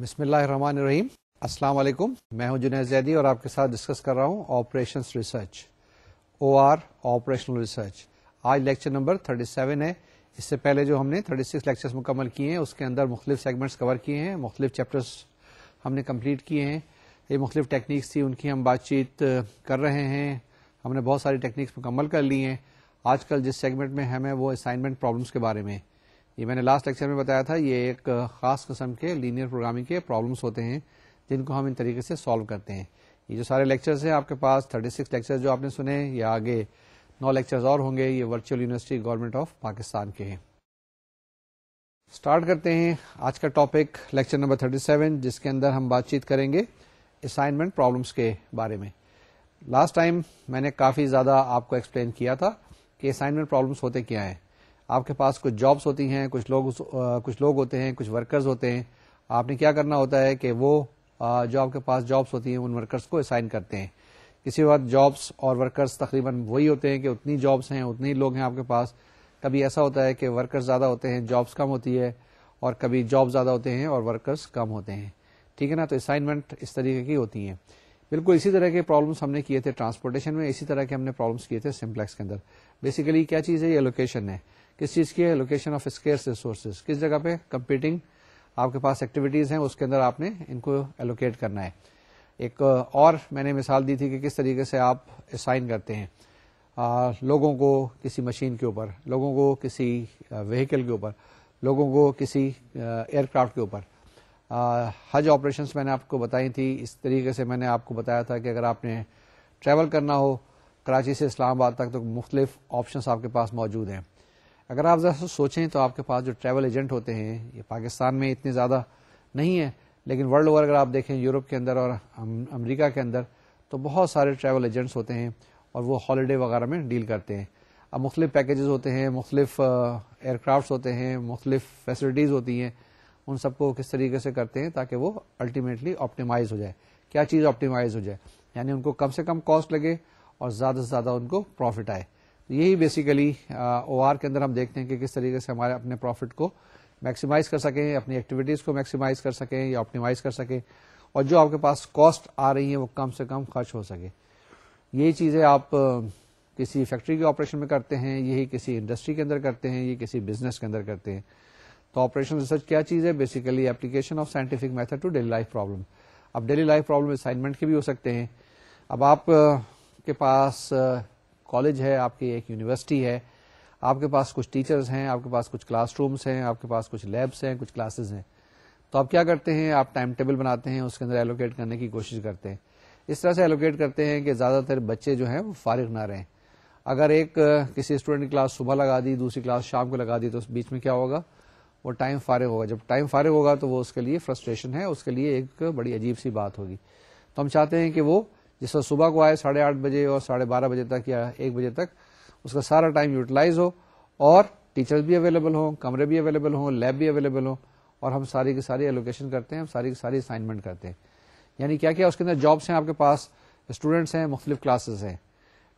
बिसमीम अस्सलाम मैं हूं जुनेद जैदी और आपके साथ डिस्कस कर रहा हूं operations research OR operational research आज लेक्चर नंबर 37 है इससे पहले जो हमने 36 लेक्चर्स मुकम्मल किए हैं उसके अंदर मुख्तलिफ सेगमेंट्स कवर किए हैं मुख्तलिफ चैप्टर्स हमने कंप्लीट किए हैं ये मुख्तलिफ टेक्निक्स थी उनकी हम बातचीत कर रहे हैं हमने बहुत सारी टेक्निक्स मुकम्मल कर ली हैं आजकल जिस सेगमेंट में हमें वो असाइनमेंट प्रॉब्लम्स के बारे में ये मैंने लास्ट लेक्चर में बताया था ये एक खास किस्म के लीनियर प्रोग्रामिंग के प्रॉब्लम्स होते हैं जिनको हम इन तरीके से सॉल्व करते हैं ये जो सारे लेक्चर्स हैं आपके पास 36 लेक्चर्स जो आपने सुने या आगे नौ लेक्चर्स और होंगे ये virtual university government of Pakistan के हैं स्टार्ट करते हैं आज का टॉपिक लेक्चर नंबर 37 जिसके अंदर हम बातचीत करेंगे असाइनमेंट प्रॉब्लम्स के बारे में लास्ट टाइम मैंने काफ़ी ज़्यादा आपको एक्सप्लेन किया था कि असाइनमेंट प्रॉब्लम्स होते क्या हैं आपके पास कुछ जॉब्स होती हैं कुछ लोग कुछ लोग होते हैं कुछ वर्कर्स होते हैं आपने क्या करना होता है कि वो जो आपके पास जॉब्स होती हैं उन वर्कर्स को असाइन करते हैं किसी वक्त जॉब्स और वर्कर्स तकरीबन वही होते हैं कि उतनी जॉब्स हैं उतने ही लोग हैं आपके पास कभी ऐसा होता है कि वर्कर्स ज़्यादा होते हैं जॉब्स कम होती है और कभी जॉब ज़्यादा होते हैं और वर्कर्स कम होते हैं ठीक है ना तो असाइनमेंट इस तरीके की होती हैं बिल्कुल इसी तरह के प्रॉब्लम्स हमने किए थे ट्रांसपोर्टेशन में इसी तरह के हमने प्रॉब्लम्स किए थे सिम्प्लेक्स के अंदर बेसिकली क्या चीज़ है ये लोकेशन है किस चीज़ की है लोकेशन ऑफ स्केयर्स रिसोर्सेज किस जगह पे कंपीटिंग आपके पास एक्टिविटीज़ हैं उसके अंदर आपने इनको एलोकेट करना है एक और मैंने मिसाल दी थी कि किस तरीके से आप असाइन करते हैं आ, लोगों को किसी मशीन के ऊपर लोगों को किसी व्हीकल के ऊपर लोगों को किसी एयरक्राफ्ट के ऊपर हज ऑपरेशंस मैंने आपको बताई थी इस तरीके से मैंने आपको बताया था कि अगर आपने ट्रैवल करना हो कराची से इस्लामाबाद तक तो मुख्तलिफ ऑप्शंस आपके पास मौजूद हैं अगर आप ज़रा सोचें तो आपके पास जो ट्रैवल एजेंट होते हैं ये पाकिस्तान में इतने ज़्यादा नहीं है लेकिन वर्ल्ड ओवर अगर आप देखें यूरोप के अंदर और अमेरिका के अंदर तो बहुत सारे ट्रैवल एजेंट्स होते हैं और वो हॉलीडे वगैरह में डील करते हैं अब मुख्तलिफ पैकेजेस होते हैं मुख्तलिफ एयरक्राफ्ट होते हैं मुख्तलिफ फैसिलिटीज़ होती हैं उन सबको किस तरीके से करते हैं ताकि वो अल्टीमेटली ऑप्टिमाइज हो जाए क्या चीज़ ऑप्टिमाइज हो जाए यानी उनको कम से कम कॉस्ट लगे और ज़्यादा से ज़्यादा उनको प्रॉफिट आए तो यही बेसिकली ओ आर के अंदर हम देखते हैं कि किस तरीके से हमारे अपने प्रॉफिट को मैक्सिमाइज कर सकें अपनी एक्टिविटीज़ को मैक्सिमाइज कर सकें या ऑप्टिमाइज कर सकें और जो आपके पास कॉस्ट आ रही है वो कम से कम खर्च हो सके यही चीज़ें आप किसी फैक्ट्री के ऑपरेशन में करते हैं यही किसी इंडस्ट्री के अंदर करते हैं ये किसी बिजनेस के अंदर करते हैं तो ऑपरेशन रिसर्च क्या चीज़ है basically application of scientific method to daily life problem अब डेली लाइफ प्रॉब्लम असाइनमेंट के भी हो सकते हैं अब आप के पास कॉलेज है आपकी एक यूनिवर्सिटी है आपके पास कुछ टीचर्स हैं आपके पास कुछ क्लासरूम्स हैं आपके पास कुछ लैब्स हैं कुछ क्लासेस हैं तो आप क्या करते हैं आप टाइम टेबल बनाते हैं उसके अंदर एलोकेट करने की कोशिश करते हैं इस तरह से एलोकेट करते हैं कि ज़्यादातर बच्चे जो हैं वो फारिग ना रहें अगर एक किसी स्टूडेंट की क्लास सुबह लगा दी दूसरी क्लास शाम को लगा दी तो उस बीच में क्या होगा वो टाइम फारिग होगा जब टाइम फारिग होगा तो वो उसके लिए फ्रस्ट्रेशन है उसके लिए एक बड़ी अजीब सी बात होगी तो हम चाहते हैं कि वो जिस तरह सुबह को आए साढ़े आठ बजे और साढ़े बारह बजे तक या एक बजे तक उसका सारा टाइम यूटिलाइज हो और टीचर्स भी अवेलेबल हों कमरे भी अवेलेबल हों लैब भी अवेलेबल हों और हम सारी की सारी एलोकेशन करते हैं हम सारी की सारी असाइनमेंट करते हैं यानी क्या क्या उसके अंदर जॉब्स हैं आपके पास स्टूडेंट्स हैं मुख्तलिफ क्लासेस हैं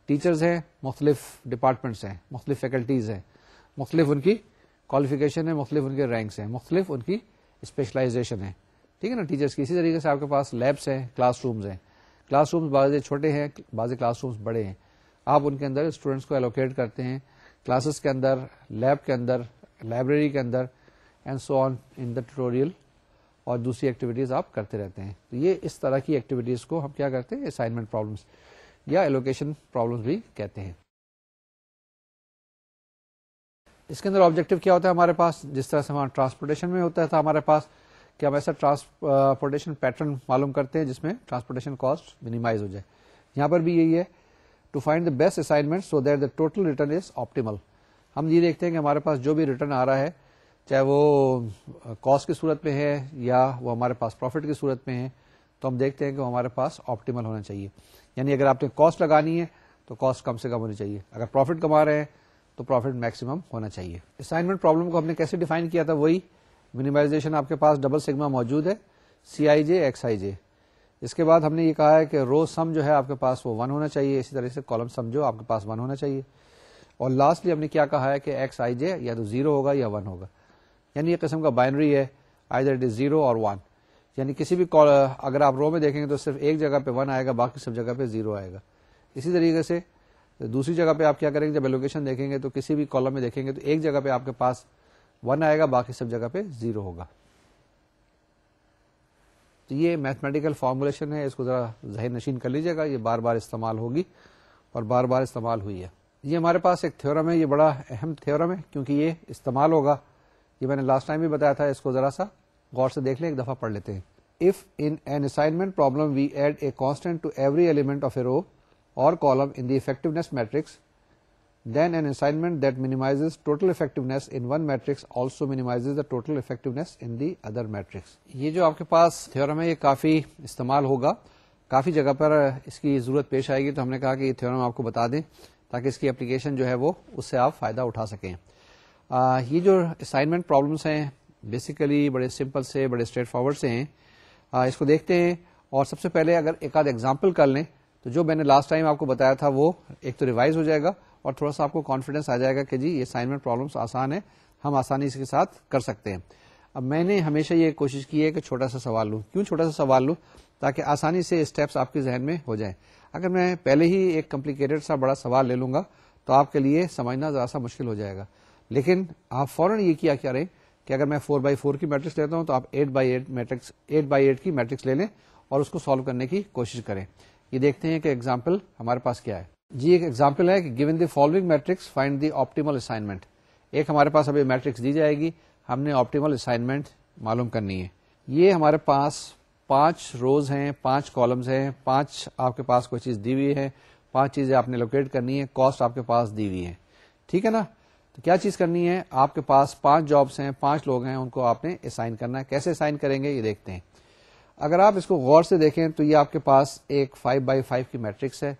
टीचर्स हैं मुख्तलिफ डिपार्टमेंट्स हैं मुख्तलिफ फैकल्टीज़ हैं मुख्तलिफ उनकी क्वालिफिकेशन है मुख्तलिफ उनके रैंक्स हैं मुख्तलिफ उनकी स्पेशलाइजेशन है ठीक है ना टीचर्स की इसी तरीके से आपके पास लैब्स हैं क्लासरूम्स हैं क्लासरूम्स बाजे छोटे हैं बाजे क्लासरूम्स बड़े हैं आप उनके अंदर स्टूडेंट्स को एलोकेट करते हैं क्लासेस के अंदर लैब के अंदर लाइब्रेरी के अंदर and so on in the tutorial और दूसरी एक्टिविटीज़ आप करते रहते हैं तो ये इस तरह की एक्टिविटीज़ को हम क्या करते हैं असाइनमेंट प्रॉब्लम्स या एलोकेशन प्रॉब्लम्स भी कहते हैं इसके अंदर ऑब्जेक्टिव क्या होता है हमारे पास जिस तरह से हमारा ट्रांसपोर्टेशन में होता था हमारे पास कि हम ऐसा ट्रांसपोर्टेशन पैटर्न मालूम करते हैं जिसमें ट्रांसपोर्टेशन कॉस्ट मिनिमाइज हो जाए यहां पर भी यही है to find the best assignment so that the total return is optimal हम ये देखते हैं कि हमारे पास जो भी रिटर्न आ रहा है चाहे वो कॉस्ट की सूरत में है या वो हमारे पास प्रॉफिट की सूरत में है तो हम देखते हैं कि वो हमारे पास ऑप्टिमल होना चाहिए यानी अगर आपने कॉस्ट लगानी है तो कॉस्ट कम से कम होनी चाहिए अगर प्रॉफिट कमा रहे हैं तो प्रॉफिट मैक्सिमम होना चाहिए असाइनमेंट प्रॉब्लम को हमने कैसे डिफाइन किया था वही मिनिमाइजेशन आपके पास डबल सिग्मा मौजूद है सी आई जे एक्स आई जे इसके बाद हमने ये कहा है कि रो सम जो है आपके पास वो वन होना चाहिए इसी तरह से कॉलम सम जो आपके पास वन होना चाहिए और लास्टली हमने क्या कहा है कि एक्स आई जे या तो जीरो होगा या वन होगा यानी ये किस्म का बाइनरी है आइदर इट इज जीरो और वन यानी किसी भी कॉल अगर आप रो में देखेंगे तो सिर्फ एक जगह पे वन आएगा बाकी सब जगह पे जीरो आएगा इसी तरीके से दूसरी जगह पे आप क्या करेंगे जब एलोकेशन देखेंगे तो किसी भी कॉलम में देखेंगे तो एक जगह पे आपके पास वन आएगा बाकी सब जगह पे जीरो होगा तो ये मैथमेटिकल फॉर्मुलेशन है इसको ज़रा जहन नशीन कर लीजिएगा ये बार बार इस्तेमाल होगी और बार बार इस्तेमाल हुई है ये हमारे पास एक थ्योरम है ये बड़ा अहम थ्योरम है क्योंकि ये इस्तेमाल होगा ये मैंने लास्ट टाइम भी बताया था इसको ज़रा सा गौर से देख लें एक दफ़ा पढ़ लेते हैं if in an assignment problem we add a constant to every element of a row और column in the effectiveness matrix then an assignment that minimizes total effectiveness in one matrix also minimizes the total effectiveness in the other matrix ये जो आपके पास theorem है ये काफी इस्तेमाल होगा काफी जगह पर इसकी जरूरत पेश आएगी तो हमने कहा कि ये थ्योरम आपको बता दें ताकि इसकी एप्लीकेशन जो है वो उससे आप फायदा उठा सकें आ, ये जो असाइनमेंट प्रॉब्लम्स हैं बेसिकली बड़े सिंपल से बड़े स्ट्रेट फॉरवर्ड से हैं आ, इसको देखते हैं और सबसे पहले अगर एक आध एग्जाम्पल कर लें तो जो मैंने लास्ट टाइम आपको बताया था वो एक तो रिवाइज हो जाएगा और थोड़ा सा आपको कॉन्फिडेंस आ जाएगा कि जी ये असाइनमेंट प्रॉब्लम आसान है हम आसानी इसके साथ कर सकते हैं अब मैंने हमेशा ये कोशिश की है कि छोटा सा सवाल लू क्यों छोटा सा सवाल लू ताकि आसानी से स्टेप्स आपके जहन में हो जाए अगर मैं पहले ही एक कम्प्लीकेटेड सा बड़ा सवाल ले लूंगा तो आपके लिए समझना ज़रा सा मुश्किल हो जाएगा लेकिन आप फौरन ये किया क्या रहे कि अगर मैं फोर बाई फोर की मैट्रिक्स लेता हूं तो आप eight by eight matrix eight by eight की मैट्रिक्स ले लें और उसको सॉल्व करने की कोशिश करें ये देखते हैं कि एग्जाम्पल हमारे पास क्या है जी एक एग्जाम्पल है कि given the following matrix find the optimal assignment एक हमारे पास अभी मैट्रिक्स दी जाएगी हमने ऑप्टिमल असाइनमेंट मालूम करनी है ये हमारे पास पांच रोज हैं पांच कॉलम्स हैं पांच आपके पास कोई चीज दी हुई है पांच चीजें आपने लोकेट करनी है कॉस्ट आपके पास दी हुई है ठीक है ना तो क्या चीज करनी है आपके पास पांच जॉब्स हैं पांच लोग हैं उनको आपने असाइन करना है कैसे असाइन करेंगे ये देखते हैं अगर आप इसको गौर से देखें तो ये आपके पास एक फाइव बाई फाइव की मैट्रिक्स है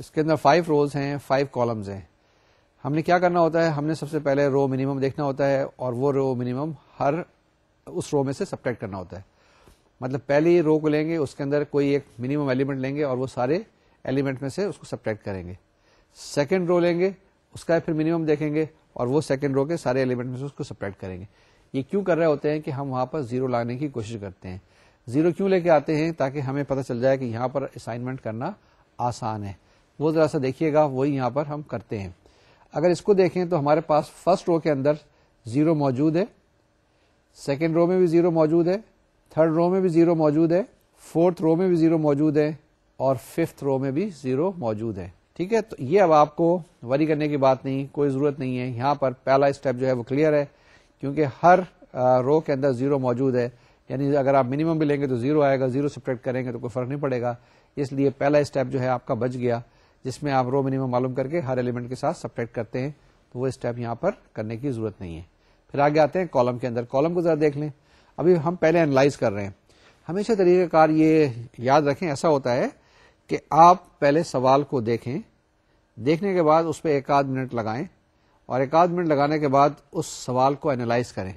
इसके अंदर फाइव रोज हैं फाइव कॉलम्स हैं हमने क्या करना होता है हमने सबसे पहले रो मिनिमम देखना होता है और वो रो मिनिमम हर उस रो में से सब्ट्रैक्ट करना होता है मतलब पहली रो को लेंगे उसके अंदर कोई एक मिनिमम एलिमेंट लेंगे और वो सारे एलिमेंट में से उसको सब्ट्रैक्ट करेंगे सेकेंड रो लेंगे उसका फिर मिनिमम देखेंगे और वो सेकेंड रो के सारे एलिमेंट में से उसको सब्ट्रैक्ट करेंगे ये क्यों कर रहे होते हैं कि हम वहां पर जीरो लाने की कोशिश करते हैं जीरो क्यों लेके आते हैं ताकि हमें पता चल जाए कि यहाँ पर असाइनमेंट करना आसान है वो ज़रा सा देखिएगा वही यहाँ पर हम करते हैं अगर इसको देखें तो हमारे पास फर्स्ट रो के अंदर ज़ीरो मौजूद है सेकेंड रो में भी ज़ीरो मौजूद है थर्ड रो में भी ज़ीरो मौजूद है फोर्थ रो में भी ज़ीरो मौजूद है और फिफ्थ रो में भी ज़ीरो मौजूद है ठीक है तो ये अब आपको वरी करने की बात नहीं कोई ज़रूरत नहीं है यहाँ पर पहला स्टेप जो है वो क्लियर है क्योंकि हर रो के अंदर ज़ीरो मौजूद है यानी अगर आप मिनिमम भी लेंगे तो ज़ीरो आएगा ज़ीरो सब्ट्रैक्ट करेंगे तो कोई फ़र्क नहीं पड़ेगा इसलिए पहला स्टेप जो है आपका बच गया जिसमें आप रो मिनिमम मालूम करके हर एलिमेंट के साथ सब्ट्रैक्ट करते हैं तो वो स्टेप यहाँ पर करने की जरूरत नहीं है फिर आगे आते हैं कॉलम के अंदर कॉलम को जरा देख लें अभी हम पहले एनालाइज कर रहे हैं हमेशा तरीकाकार ये याद रखें ऐसा होता है कि आप पहले सवाल को देखें देखने के बाद उस पर एक आध मिनट लगाएं और एक आध मिनट लगाने के बाद उस सवाल को एनालाइज करें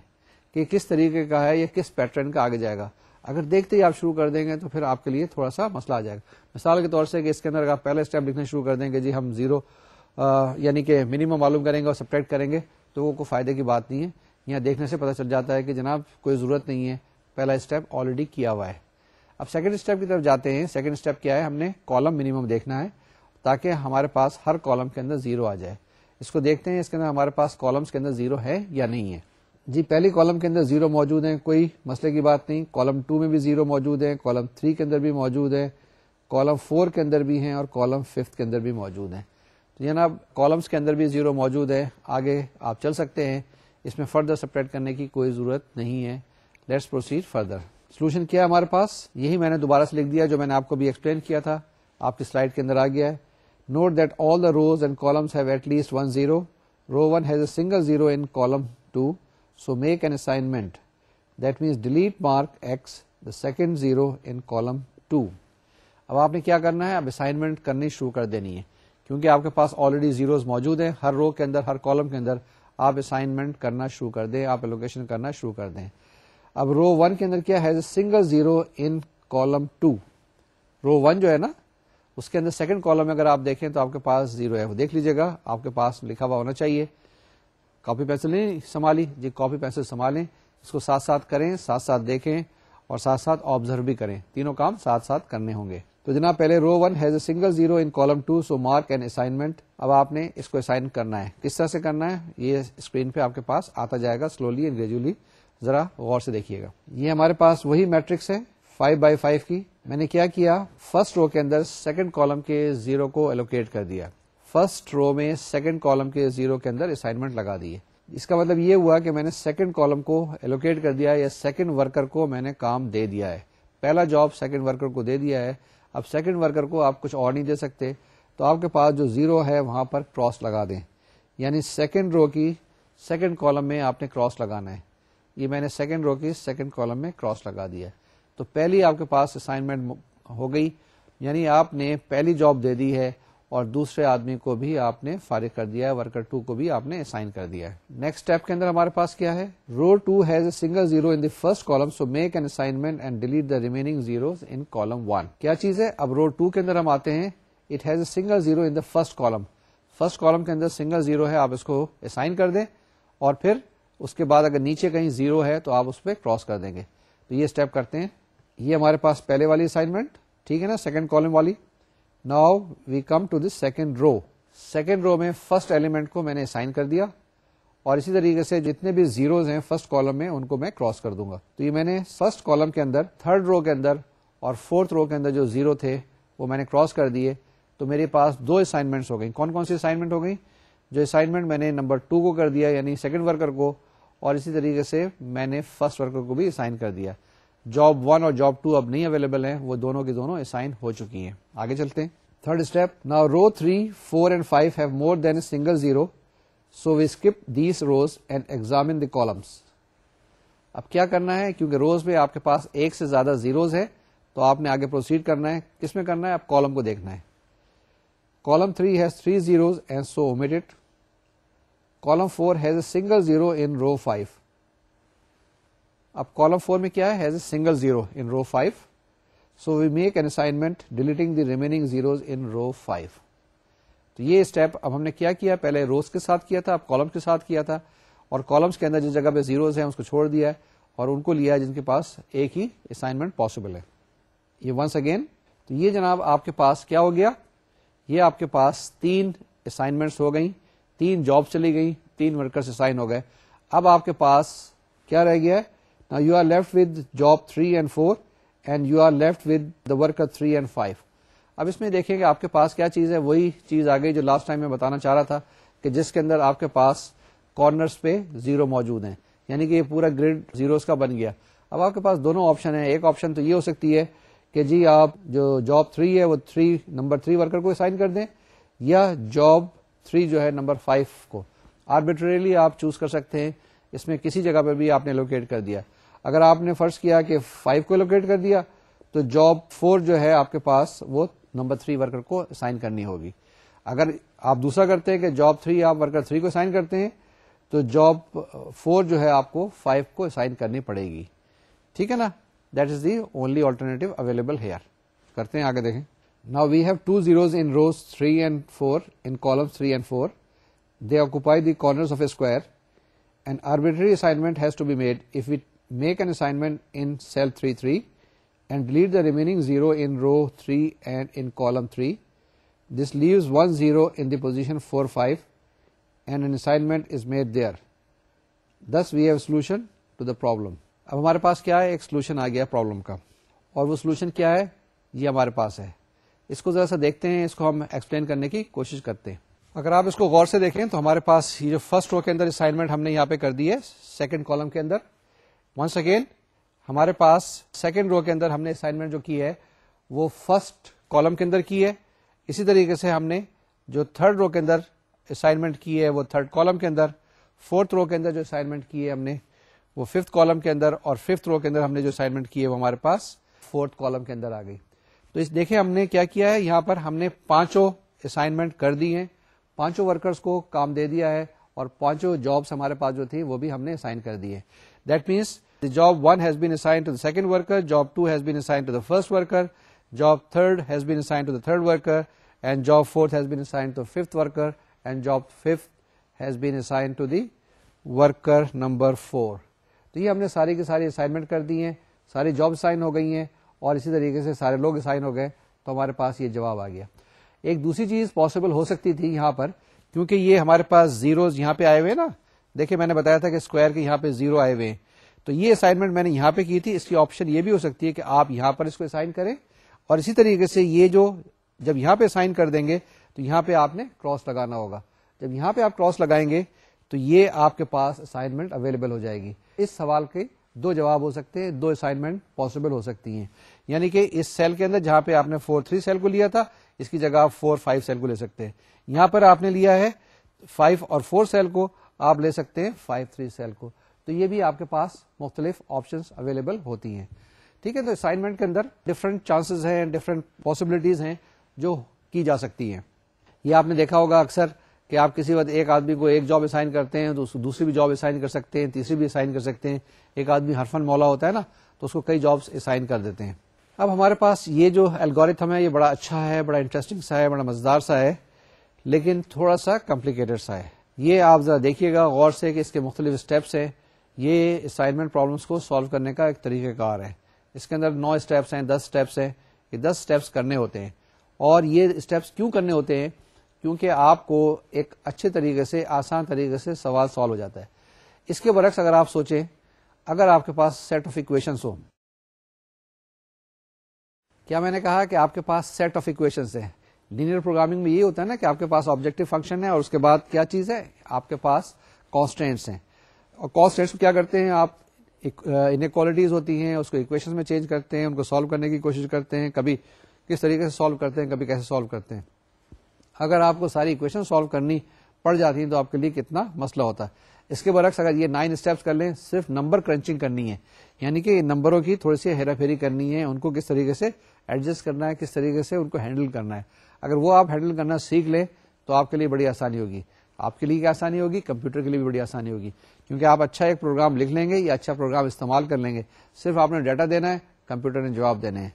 कि किस तरीके का है या किस पैटर्न का आगे जाएगा अगर देखते ही आप शुरू कर देंगे तो फिर आपके लिए थोड़ा सा मसला आ जाएगा मिसाल के तौर से कि इसके अंदर अगर आप पहले स्टेप लिखना शुरू कर देंगे जी हम जीरो यानी कि मिनिमम मालूम करेंगे और सब्ट्रैक्ट करेंगे तो वो कोई फायदे की बात नहीं है यहाँ देखने से पता चल जाता है कि जनाब कोई ज़रूरत नहीं है पहला स्टेप ऑलरेडी किया हुआ है अब सेकेंड स्टेप की तरफ जाते हैं सेकेंड स्टेप क्या है हमने कॉलम मिनिमम देखना है ताकि हमारे पास हर कॉलम के अंदर जीरो आ जाए इसको देखते हैं इसके अंदर हमारे पास कॉलम्स के अंदर जीरो है या नहीं है जी पहले कॉलम के अंदर जीरो मौजूद है कोई मसले की बात नहीं कॉलम टू में भी जीरो मौजूद है कॉलम थ्री के अंदर भी मौजूद है कॉलम फोर के अंदर भी हैं और कॉलम फिफ्थ के अंदर भी मौजूद हैं तो जनाब कॉलम्स के अंदर भी जीरो मौजूद है आगे आप चल सकते हैं इसमें फर्दर सपरेट करने की कोई ज़रूरत नहीं है लेट्स प्रोसीड फर्दर सोल्यूशन क्या है हमारे पास यही मैंने दोबारा से लिख दिया जो मैंने आपको भी एक्सप्लेन किया था आपकी स्लाइड के अंदर आ गया है note that all the rows and columns have at least one zero row one has a single zero in column two So make an assignment that means delete mark x the second zero in column 2. अब आपने क्या करना है अब assignment करनी शुरू कर देनी है क्योंकि आपके पास ऑलरेडी जीरोस मौजूद हैं हर रो के अंदर हर कॉलम के अंदर आप असाइनमेंट करना शुरू कर दें आप एलोकेशन करना शुरू कर दें अब रो वन के अंदर क्या है single zero in column two row one जो है ना उसके अंदर सेकंड कॉलम में अगर आप देखें तो आपके पास जीरो है वो देख लीजिएगा आपके पास लिखा हुआ होना चाहिए कॉपी पेंसिल नहीं संभाली जी कॉपी पेंसिल संभालें इसको साथ साथ करें साथ साथ देखें और साथ साथ ऑब्जर्व भी करें तीनों काम साथ साथ करने होंगे तो जनाब पहले row one has a single zero in column two so mark an assignment अब आपने इसको असाइन करना है किस तरह से करना है ये स्क्रीन पे आपके पास आता जाएगा स्लोली एंड ग्रेजुअली जरा गौर से देखिएगा ये हमारे पास वही मैट्रिक्स है फाइव बाई फाइव की मैंने क्या किया फर्स्ट रो के अंदर सेकंड कॉलम के जीरो को एलोकेट कर दिया फर्स्ट रो में सेकंड कॉलम के जीरो के अंदर असाइनमेंट लगा दिए इसका मतलब ये हुआ कि मैंने सेकंड कॉलम को एलोकेट कर दिया या सेकंड वर्कर को मैंने काम दे दिया है पहला जॉब सेकंड वर्कर को दे दिया है अब सेकंड वर्कर को आप कुछ और नहीं दे सकते तो आपके पास जो जीरो है वहां पर क्रॉस लगा दें यानी सेकंड रो की सेकंड कॉलम में आपने क्रॉस लगाना है ये मैंने सेकंड रो की सेकंड कॉलम में क्रॉस लगा दिया तो पहली आपके पास असाइनमेंट हो गई यानी आपने पहली जॉब दे दी है और दूसरे आदमी को भी आपने फारिग कर दिया है वर्कर टू को भी आपने असाइन कर दिया है नेक्स्ट स्टेप के अंदर हमारे पास क्या है row two has a single zero in the first column so make an assignment and delete the remaining zero in column one क्या चीज है अब रो टू के अंदर हम आते हैं it has a single zero in the first column first column के अंदर सिंगल जीरो है आप इसको असाइन कर दें और फिर उसके बाद अगर नीचे कहीं जीरो है तो आप उस पर क्रॉस कर देंगे तो ये स्टेप करते हैं ये हमारे पास पहले वाली असाइनमेंट ठीक है ना सेकंड कॉलम वाली now we come to this second row second row में फर्स्ट एलिमेंट को मैंने असाइन कर दिया और इसी तरीके से जितने भी जीरोज हैं फर्स्ट कॉलम में उनको मैं क्रॉस कर दूंगा तो ये मैंने फर्स्ट कॉलम के अंदर थर्ड रो के अंदर और फोर्थ रो के अंदर जो जीरो थे वो मैंने क्रॉस कर दिए तो मेरे पास दो असाइनमेंट्स हो गई कौन कौन सी असाइनमेंट हो गई जो असाइनमेंट मैंने नंबर टू को कर दिया यानी सेकेंड वर्कर को और इसी तरीके से मैंने फर्स्ट वर्कर को भी असाइन कर दिया जॉब वन और जॉब टू अब नहीं अवेलेबल हैं वो दोनों के दोनों असाइन हो चुकी हैं आगे चलते हैं third step now row three four and five have more than single zero so we skip these rows and examine the columns अब क्या करना है क्योंकि रोज में आपके पास एक से ज्यादा जीरोज है तो आपने आगे प्रोसीड करना है किसमें करना है आप कॉलम को देखना है column three has three zeros and so omitted column four has a single zero in row five अब कॉलम फोर में क्या है has a single zero in row five so we make an assignment deleting the remaining zeros in row five तो ये step अब हमने क्या किया पहले रोज के साथ किया था अब कॉलम्स के साथ किया था और कॉलम्स के अंदर जिस जगह पे जीरोज हैं उसको छोड़ दिया है और उनको लिया है जिनके पास एक ही असाइनमेंट पॉसिबल है ये वंस अगेन तो ये जनाब आपके पास क्या हो गया ये आपके पास तीन असाइनमेंट्स हो गई तीन जॉब चली गई तीन वर्कर्स असाइन हो गए अब आपके पास क्या रह गया है Now you are left with job 3 and 4 and you are left with the worker 3 and 5. अब इसमें देखेंगे आपके पास क्या चीज़ है वही चीज़ आ गई जो लास्ट टाइम मैं बताना चाह रहा था कि जिसके अंदर आपके पास कॉर्नर्स पे जीरो मौजूद हैं यानी कि ये पूरा ग्रिड जीरोस का बन गया अब आपके पास दोनों ऑप्शन है एक ऑप्शन तो ये हो सकती है कि जी आप जो जॉब थ्री है वो थ्री नंबर थ्री वर्कर को असाइन कर दें या जॉब थ्री जो है नंबर फाइव को आर्बिट्रेरीली आप चूज कर सकते हैं इसमें किसी जगह पर भी आपने लोकेट कर दिया अगर आपने फर्ज किया कि फाइव को एलोकेट कर दिया तो जॉब फोर जो है आपके पास वो नंबर थ्री वर्कर को साइन करनी होगी अगर आप दूसरा करते हैं कि जॉब थ्री आप वर्कर थ्री को साइन करते हैं तो जॉब फोर जो है आपको फाइव को साइन करनी पड़ेगी ठीक है ना that is the only alternative available here करते हैं आगे देखें now we have two zeros in rows three and four in column three and four they occupy the corners of a square an arbitrary assignment has to be made if it make an assignment in cell 33 and delete the remaining 0 in row 3 and in column 3. This leaves one 0 in the position 4, 5 and an assignment is made there. Thus we have solution to the problem. अब हमारे पास क्या है एक solution आ गया problem का और वो सोल्यूशन क्या है ये हमारे पास है इसको ज़रा सा देखते हैं इसको हम एक्सप्लेन करने की कोशिश करते हैं अगर आप इसको गौर से देखें तो हमारे पास ये जो फर्स्ट रो के अंदर असाइनमेंट हमने यहाँ पे कर दी है सेकंड कॉलम के अंदर वंस अगेन हमारे पास सेकेंड रो के अंदर हमने असाइनमेंट जो की है वो फर्स्ट कॉलम के अंदर की है इसी तरीके से हमने जो थर्ड रो के अंदर असाइनमेंट की है वो थर्ड कॉलम के अंदर फोर्थ रो के अंदर जो असाइनमेंट की है हमने वो फिफ्थ कॉलम के अंदर और फिफ्थ रो के अंदर हमने जो असाइनमेंट की है वो हमारे पास फोर्थ कॉलम के अंदर आ गई तो इस देखें हमने क्या किया है यहां पर हमने पांचों असाइनमेंट कर दी हैं पांचों वर्कर्स को काम दे दिया है और पांचों जॉब्स हमारे पास जो थी वो भी हमने असाइन कर दी है That means the job 1 has been assigned to the second worker, job 2 has been assigned to the first worker, job 3 has been assigned to the third worker and job 4 has been assigned to the fifth worker and job 5 has been assigned to the worker number 4. تو یہ ہم نے ساری की ساری assignment کر دی ہیں ساری جاب سائن ہو گئی ہیں اور اسی طریقے سے سارے لوگ اسائن ہو گئے تو ہمارے پاس یہ جواب آ گیا ایک دوسری چیز پاسبل ہو سکتی تھی یہاں پر کیونکہ یہ ہمارے پاس زیروز یہاں پہ آئے ہوئے نا देखिए मैंने बताया था कि स्क्वायर के यहाँ पे जीरो आए हुए हैं तो ये असाइनमेंट मैंने यहाँ पे की थी इसकी ऑप्शन ये भी हो सकती है कि आप यहाँ पर इसको असाइन करें और इसी तरीके से ये जो जब यहाँ पे असाइन कर देंगे तो यहाँ पे आपने क्रॉस लगाना होगा जब यहाँ पे आप क्रॉस लगाएंगे तो ये आपके पास असाइनमेंट अवेलेबल हो जाएगी इस सवाल के दो जवाब हो सकते हैं दो असाइनमेंट पॉसिबल हो सकती हैं यानी कि इस सेल के अंदर जहां पे आपने फोर थ्री सेल को लिया था इसकी जगह आप फोर फाइव सेल को ले सकते हैं यहां पर आपने लिया है फाइव और फोर सेल को आप ले सकते हैं फाइव थ्री सेल को तो ये भी आपके पास मुख्तलिफ ऑप्शन अवेलेबल होती हैं ठीक है तो असाइनमेंट के अंदर डिफरेंट चांसेस हैं डिफरेंट पॉसिबिलिटीज हैं जो की जा सकती हैं ये आपने देखा होगा अक्सर कि आप किसी वक्त एक आदमी को एक जॉब असाइन करते हैं तो उसको दूसरी भी जॉब असाइन कर सकते हैं तीसरी भी असाइन कर सकते हैं एक आदमी हरफन मौला होता है ना तो उसको कई जॉब्स असाइन कर देते हैं अब हमारे पास ये जो एल्गोरिथम है ये बड़ा अच्छा है बड़ा इंटरेस्टिंग सा है बड़ा मजेदार सा है लेकिन थोड़ा सा कॉम्प्लिकेटेड सा है ये आप ज़रा देखिएगा गौर से कि इसके मुख्तलिफ स्टेप्स हैं ये असाइनमेंट प्रॉब्लम्स को सॉल्व करने का एक तरीक़ाकार है इसके अंदर नौ स्टेप्स हैं दस स्टेप्स हैं ये दस स्टेप्स करने होते हैं और ये स्टेप्स क्यों करने होते हैं क्योंकि आपको एक अच्छे तरीके से आसान तरीके से सवाल सॉल्व हो जाता है इसके बरक्स अगर आप सोचें अगर आपके पास सेट ऑफ इक्वेशंस हो क्या मैंने कहा कि आपके पास सेट ऑफ इक्वेशंस हैं लीनियर प्रोग्रामिंग में ये होता है ना कि आपके पास ऑब्जेक्टिव फंक्शन है और उसके बाद क्या चीज है आपके पास कॉन्स्टेंट्स हैं और कॉन्स्टेंट्स को क्या करते हैं आप इनक्वालिटीज होती हैं उसको इक्वेशन में चेंज करते हैं उनको सॉल्व करने की कोशिश करते हैं कभी किस तरीके से सॉल्व करते हैं कभी कैसे सॉल्व करते हैं अगर आपको सारी इक्वेशन सॉल्व करनी पड़ जाती है तो आपके लिए कितना मसला होता है इसके बरक्स अगर ये नाइन स्टेप्स कर लें सिर्फ नंबर क्रंचिंग करनी है यानी कि नंबरों की थोड़ी सी हेराफेरी करनी है उनको किस तरीके से एडजस्ट करना है किस तरीके से उनको हैंडल करना है अगर वो आप हैंडल करना सीख लें तो आपके लिए बड़ी आसानी होगी आपके लिए क्या आसानी होगी कंप्यूटर के लिए भी बड़ी आसानी होगी क्योंकि आप अच्छा एक प्रोग्राम लिख लेंगे या अच्छा प्रोग्राम इस्तेमाल कर लेंगे सिर्फ आपने डाटा देना है कंप्यूटर ने जवाब देने हैं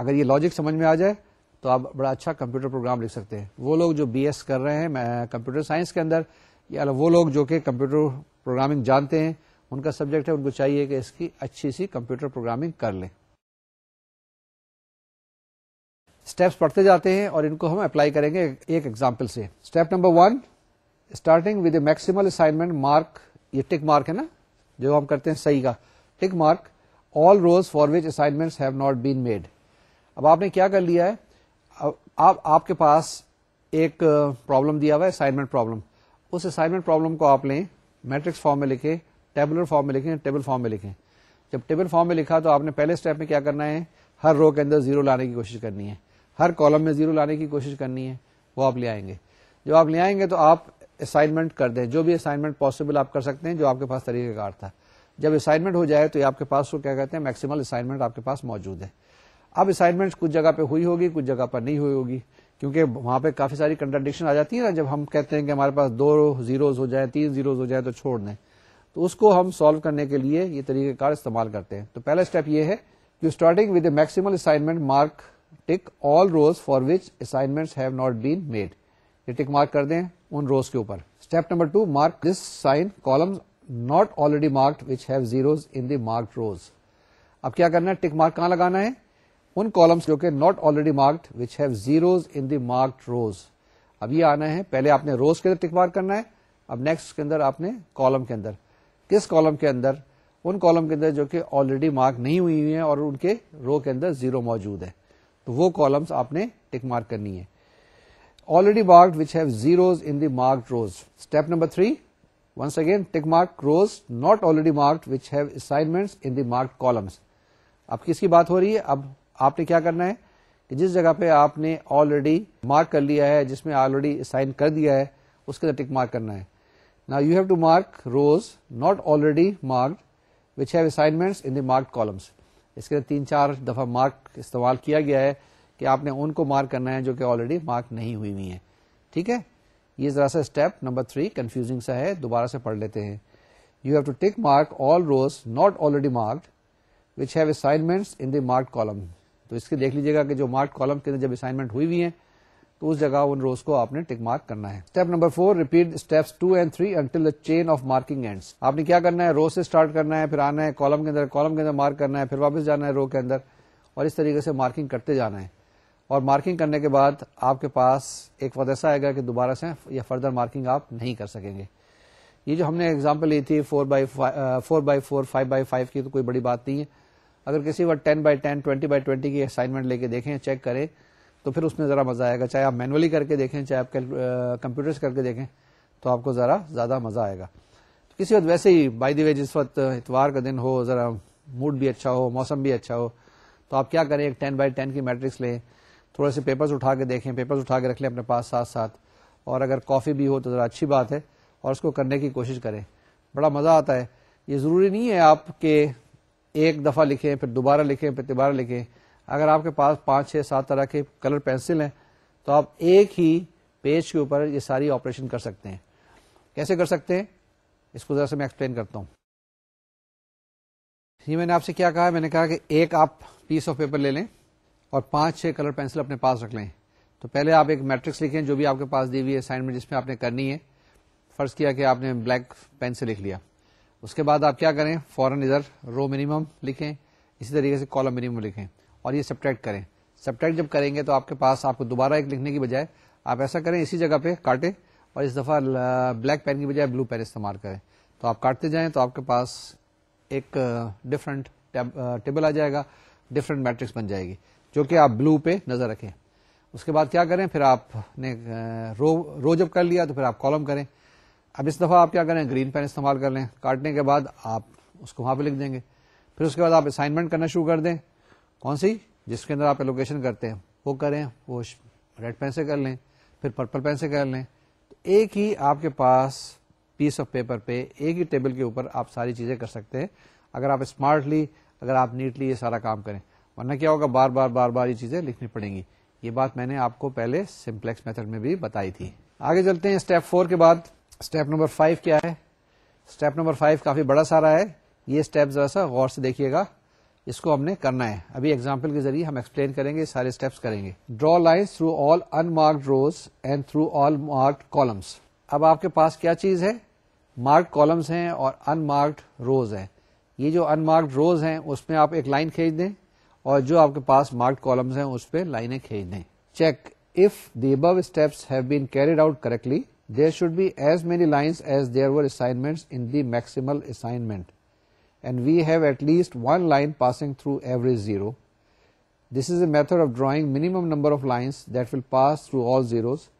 अगर ये लॉजिक समझ में आ जाए तो आप बड़ा अच्छा कंप्यूटर प्रोग्राम लिख सकते हैं वो लोग जो बीएस कर रहे हैं कंप्यूटर साइंस के अंदर या वो लोग जो कि कंप्यूटर प्रोग्रामिंग जानते हैं उनका सब्जेक्ट है उनको चाहिए कि इसकी अच्छी सी कंप्यूटर प्रोग्रामिंग कर लें स्टेप्स पढ़ते जाते हैं और इनको हम अप्लाई करेंगे एक एग्जाम्पल से step number one starting with a maximal assignment mark ये टिक मार्क है ना जो हम करते हैं सही का tick mark all rows for which assignments have not been made अब आपने क्या कर लिया है अब आप आपके पास एक प्रॉब्लम दिया हुआ है असाइनमेंट प्रॉब्लम उस असाइनमेंट प्रॉब्लम को आप लें मैट्रिक्स फॉर्म में लिखें टेबुलर फॉर्म में लिखें टेबल फॉर्म में लिखें जब टेबल फॉर्म में लिखा तो आपने पहले स्टेप में क्या करना है हर रो के अंदर जीरो लाने की कोशिश करनी है हर कॉलम में जीरो लाने की कोशिश करनी है वो आप ले आएंगे जो आप ले आएंगे तो आप असाइनमेंट कर दें जो भी असाइनमेंट पॉसिबल आप कर सकते हैं जो आपके पास तरीकेकार था जब असाइनमेंट हो जाए तो ये आपके पास वो क्या कहते हैं मैक्सिमल असाइनमेंट आपके पास मौजूद है अब असाइनमेंट कुछ जगह पे हुई होगी कुछ जगह पर नहीं हुई होगी क्योंकि वहां पे काफी सारी कंट्राडिक्शन आ जाती है ना जब हम कहते हैं कि हमारे पास दो जीरोज हो जाए तीन जीरोज हो जाए तो छोड़ दें तो उसको हम सॉल्व करने के लिए ये तरीकेकार इस्तेमाल करते हैं तो पहला स्टेप ये है कि starting with maximal assignment mark tick all rows for which assignments have not been made ये टिक मार्क कर दें उन रोज के ऊपर step number two mark this sign columns not already marked which have zeros in the marked rows अब क्या करना है टिक मार्क कहां लगाना है उन कॉलम्स जो कि not already marked which have zeros in the marked rows अब ये आना है पहले आपने रोज के अंदर टिक मार्क करना है अब नेक्स्ट के अंदर आपने कॉलम के अंदर किस कॉलम के अंदर उन कॉलम के अंदर जो कि ऑलरेडी मार्क नहीं हुई है और उनके रो के अंदर जीरो मौजूद है तो वो कॉलम्स आपने टिक मार्क करनी है already marked which have zeros in the marked rows step number three once again tick mark rows not already marked which have assignments in the marked columns अब किसकी बात हो रही है अब आपने क्या करना है कि जिस जगह पे आपने ऑलरेडी मार्क कर लिया है जिसमें ऑलरेडी असाइन कर दिया है उसके अंदर टिक मार्क करना है now you have to mark rows not already marked which have assignments in the marked columns इसके लिए तीन चार दफ़ा मार्क इस्तेमाल किया गया है कि आपने उनको मार्क करना है जो कि ऑलरेडी मार्क नहीं हुई हुई हैं ठीक है ये ज़रा सा स्टेप नंबर थ्री कन्फ्यूजिंग सा है दोबारा से पढ़ लेते हैं you have to tick mark all rows not already marked which have assignments in the mark column तो इसके देख लीजिएगा कि जो मार्क कॉलम के अंदर जब असाइनमेंट हुई हुई हैं तो उस जगह उन रोज को आपने टिक मार्क करना है step number four repeat steps two and three until chain of marking ends आपने क्या करना है रो से स्टार्ट करना है फिर आना है कॉलम के अंदर कॉलम के अंदर मार्क करना है फिर वापस जाना है रो के अंदर और इस तरीके से मार्किंग करते जाना है और मार्किंग करने के बाद आपके पास एक वक्त ऐसा आएगा कि दोबारा से या फर्दर मार्किंग आप नहीं कर सकेंगे ये जो हमने एग्जाम्पल ली थी four by four by four five by five की तो कोई बड़ी बात नहीं है अगर किसी बार ten by ten twenty by twenty की असाइनमेंट लेके देखें चेक करें तो फिर उसमें ज़रा मज़ा आएगा चाहे आप मैनुअली करके देखें चाहे आप कंप्यूटर से करके देखें तो आपको ज़रा ज़्यादा मज़ा आएगा तो किसी वक्त वैसे ही बाई दी वे जिस वक्त इतवार का दिन हो ज़रा मूड भी अच्छा हो मौसम भी अच्छा हो तो आप क्या करें एक टेन बाई टेन की मैट्रिक्स लें थोड़े से पेपर्स उठा के देखें पेपर्स उठा के रख लें अपने पास साथ साथ और अगर कॉफ़ी भी हो तो ज़रा अच्छी बात है और उसको करने की कोशिश करें बड़ा मज़ा आता है ये ज़रूरी नहीं है आपके एक दफ़ा लिखें फिर दोबारा लिखें फिर दोबारा लिखें अगर आपके पास पाँच छः सात तरह के कलर पेंसिल हैं तो आप एक ही पेज के ऊपर ये सारी ऑपरेशन कर सकते हैं कैसे कर सकते हैं इसको ज़रा से मैं एक्सप्लेन करता हूँ ये मैंने आपसे क्या कहा मैंने कहा कि एक आप पीस ऑफ पेपर ले लें और पांच छह कलर पेंसिल अपने पास रख लें तो पहले आप एक मैट्रिक्स लिखें जो भी आपके पास दी हुई है असाइनमेंट जिसमें आपने करनी है फर्ज किया कि आपने ब्लैक पेन से लिख लिया उसके बाद आप क्या करें फॉरन इधर रो मिनिमम लिखें इसी तरीके से कॉलम मिनिमम लिखें और ये सब्ट्रैक्ट करें सब्ट्रैक्ट जब करेंगे तो आपके पास आपको दोबारा एक लिखने की बजाय आप ऐसा करें इसी जगह पे काटें और इस दफ़ा ब्लैक पेन की बजाय ब्लू पेन इस्तेमाल करें तो आप काटते जाएं तो आपके पास एक डिफरेंट टेबल आ जाएगा डिफरेंट मैट्रिक्स बन जाएगी जो कि आप ब्लू पे नज़र रखें उसके बाद क्या करें फिर आपने रो रो जब कर लिया तो फिर आप कॉलम करें अब इस दफ़ा आप क्या करें ग्रीन पेन इस्तेमाल कर लें काटने के बाद आप उसको वहाँ पर लिख देंगे फिर उसके बाद आप असाइनमेंट करना शुरू कर दें कौन सी जिसके अंदर आप एलोकेशन करते हैं वो करें वो रेड पेन से कर लें फिर पर्पल पेन से कर लें तो एक ही आपके पास पीस ऑफ पेपर पे एक ही टेबल के ऊपर आप सारी चीज़ें कर सकते हैं अगर आप स्मार्टली अगर आप नीटली ये सारा काम करें वरना क्या होगा बार बार बार बार ये चीज़ें लिखनी पड़ेंगी ये बात मैंने आपको पहले सिंप्लेक्स मेथड में भी बताई थी आगे चलते हैं स्टेप फोर के बाद स्टेप नंबर फाइव क्या है स्टेप नंबर फाइव काफ़ी बड़ा सारा है ये स्टेप जरा सा गौर से देखिएगा इसको हमने करना है अभी एग्जाम्पल के जरिए हम एक्सप्लेन करेंगे सारे स्टेप्स करेंगे draw lines through all unmarked rows and through all marked columns अब आपके पास क्या चीज है मार्क्ड कॉलम्स हैं और अनमार्क्ड रोज हैं ये जो अनमार्क्ड रोज हैं उसमें आप एक लाइन खींच दें और जो आपके पास मार्क्ड कॉलम्स हैं उस पर लाइनें खींच दें check if the above steps have been carried out correctly there should be as many lines as there were assignments in the maximal assignment and we have at least one line passing through every zero. This is a method of drawing minimum number of lines that will pass through all zeros.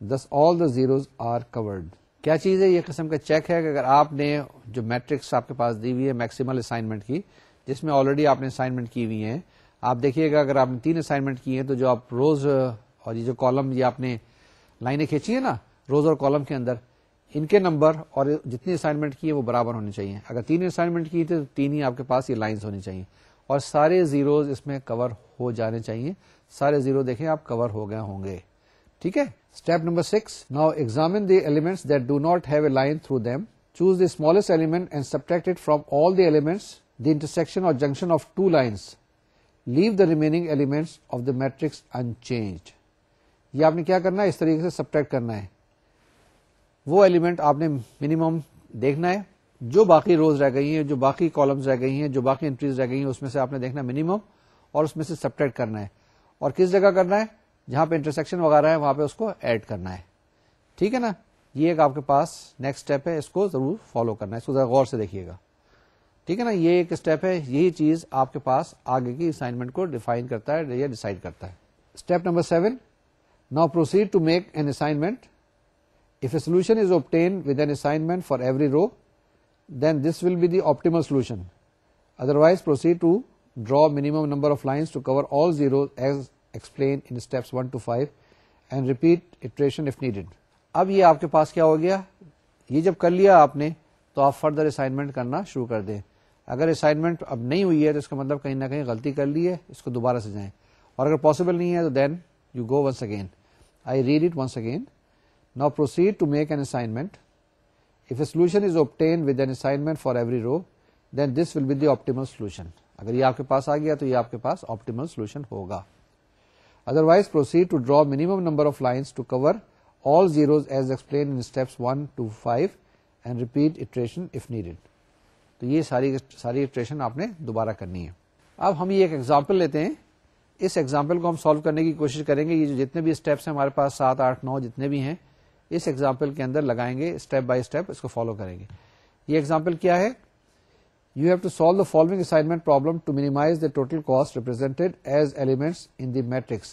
Thus all the zeros are covered. क्या चीज़ है ये किस्म का check है कि अगर आपने जो मैट्रिक्स आपके पास दी हुई है मैक्सिमल असाइनमेंट की जिसमें ऑलरेडी आपने असाइनमेंट की हुई है आप देखिएगा अगर आपने तीन असाइनमेंट किए हैं तो जो आप रोज और ये जो कॉलम ये आपने लाइनें खींची है ना रोज और कॉलम के अंदर इनके नंबर और जितनी असाइनमेंट की है वो बराबर होने चाहिए अगर तीन असाइनमेंट की तो तीन ही आपके पास ये लाइन्स होनी चाहिए और सारे जीरोज इसमें कवर हो जाने चाहिए सारे जीरो देखें आप कवर हो गए होंगे ठीक है step number six now examine the elements that do not have a line through them choose the smallest element and subtract it from all the elements the intersection और junction of two lines leave the remaining elements of the matrix unchanged ये आपने क्या करना है इस तरीके से subtract करना है वो एलिमेंट आपने मिनिमम देखना है जो बाकी रोज रह गई हैं जो बाकी कॉलम्स रह गई हैं जो बाकी एंट्रीज रह गई हैं उसमें से आपने देखना मिनिमम और उसमें से सब्ट्रैक्ट करना है और किस जगह करना है जहां पे इंटरसेक्शन वगैरह है वहां पे उसको ऐड करना है ठीक है ना ये एक आपके पास नेक्स्ट स्टेप है इसको जरूर फॉलो करना है इसको जरा गौर से देखिएगा ठीक है ना ये एक स्टेप है यही चीज आपके पास आगे की असाइनमेंट को डिफाइन करता है या डिसाइड करता है step number seven now proceed to make an assignment If a solution is obtained with an assignment for every row, then this will be the optimal solution. Otherwise, proceed to draw minimum number of lines to cover all zeros as explained in steps 1 to 5 and repeat iteration if needed. اب یہ آپ کے پاس کیا ہو گیا یہ جب کر لیا آپ نے تو آپ فردر اسائنمنٹ کرنا شروع کر دیں اگر اسائنمنٹ اب نہیں ہوئی ہے تو اس کا مطلب کہیں نہ کہیں غلطی کر لی ہے اس کو دوبارہ سے جائیں اور اگر پاسبل نہیں ہے تو then you go once again I read it once again Now proceed to make an assignment. If a solution is obtained with an assignment for every row, then this will be the optimal solution. अगर ये आपके पास आ गया तो ये आपके पास optimal solution होगा otherwise proceed to draw minimum number of lines to cover all zeros as explain in steps one two five and repeat iteration if needed तो ये सारी सारी इटरेशन आपने दोबारा करनी है अब हम ये एक एग्जाम्पल लेते हैं इस एग्जाम्पल को हम सॉल्व करने की कोशिश करेंगे ये जो जितने भी स्टेप्स हैं हमारे पास सात आठ नौ जितने भी हैं इस एग्जाम्पल के अंदर लगाएंगे स्टेप बाय स्टेप इसको फॉलो करेंगे ये एग्जाम्पल क्या है you have to solve the following assignment problem to minimize the total cost represented as elements in the matrix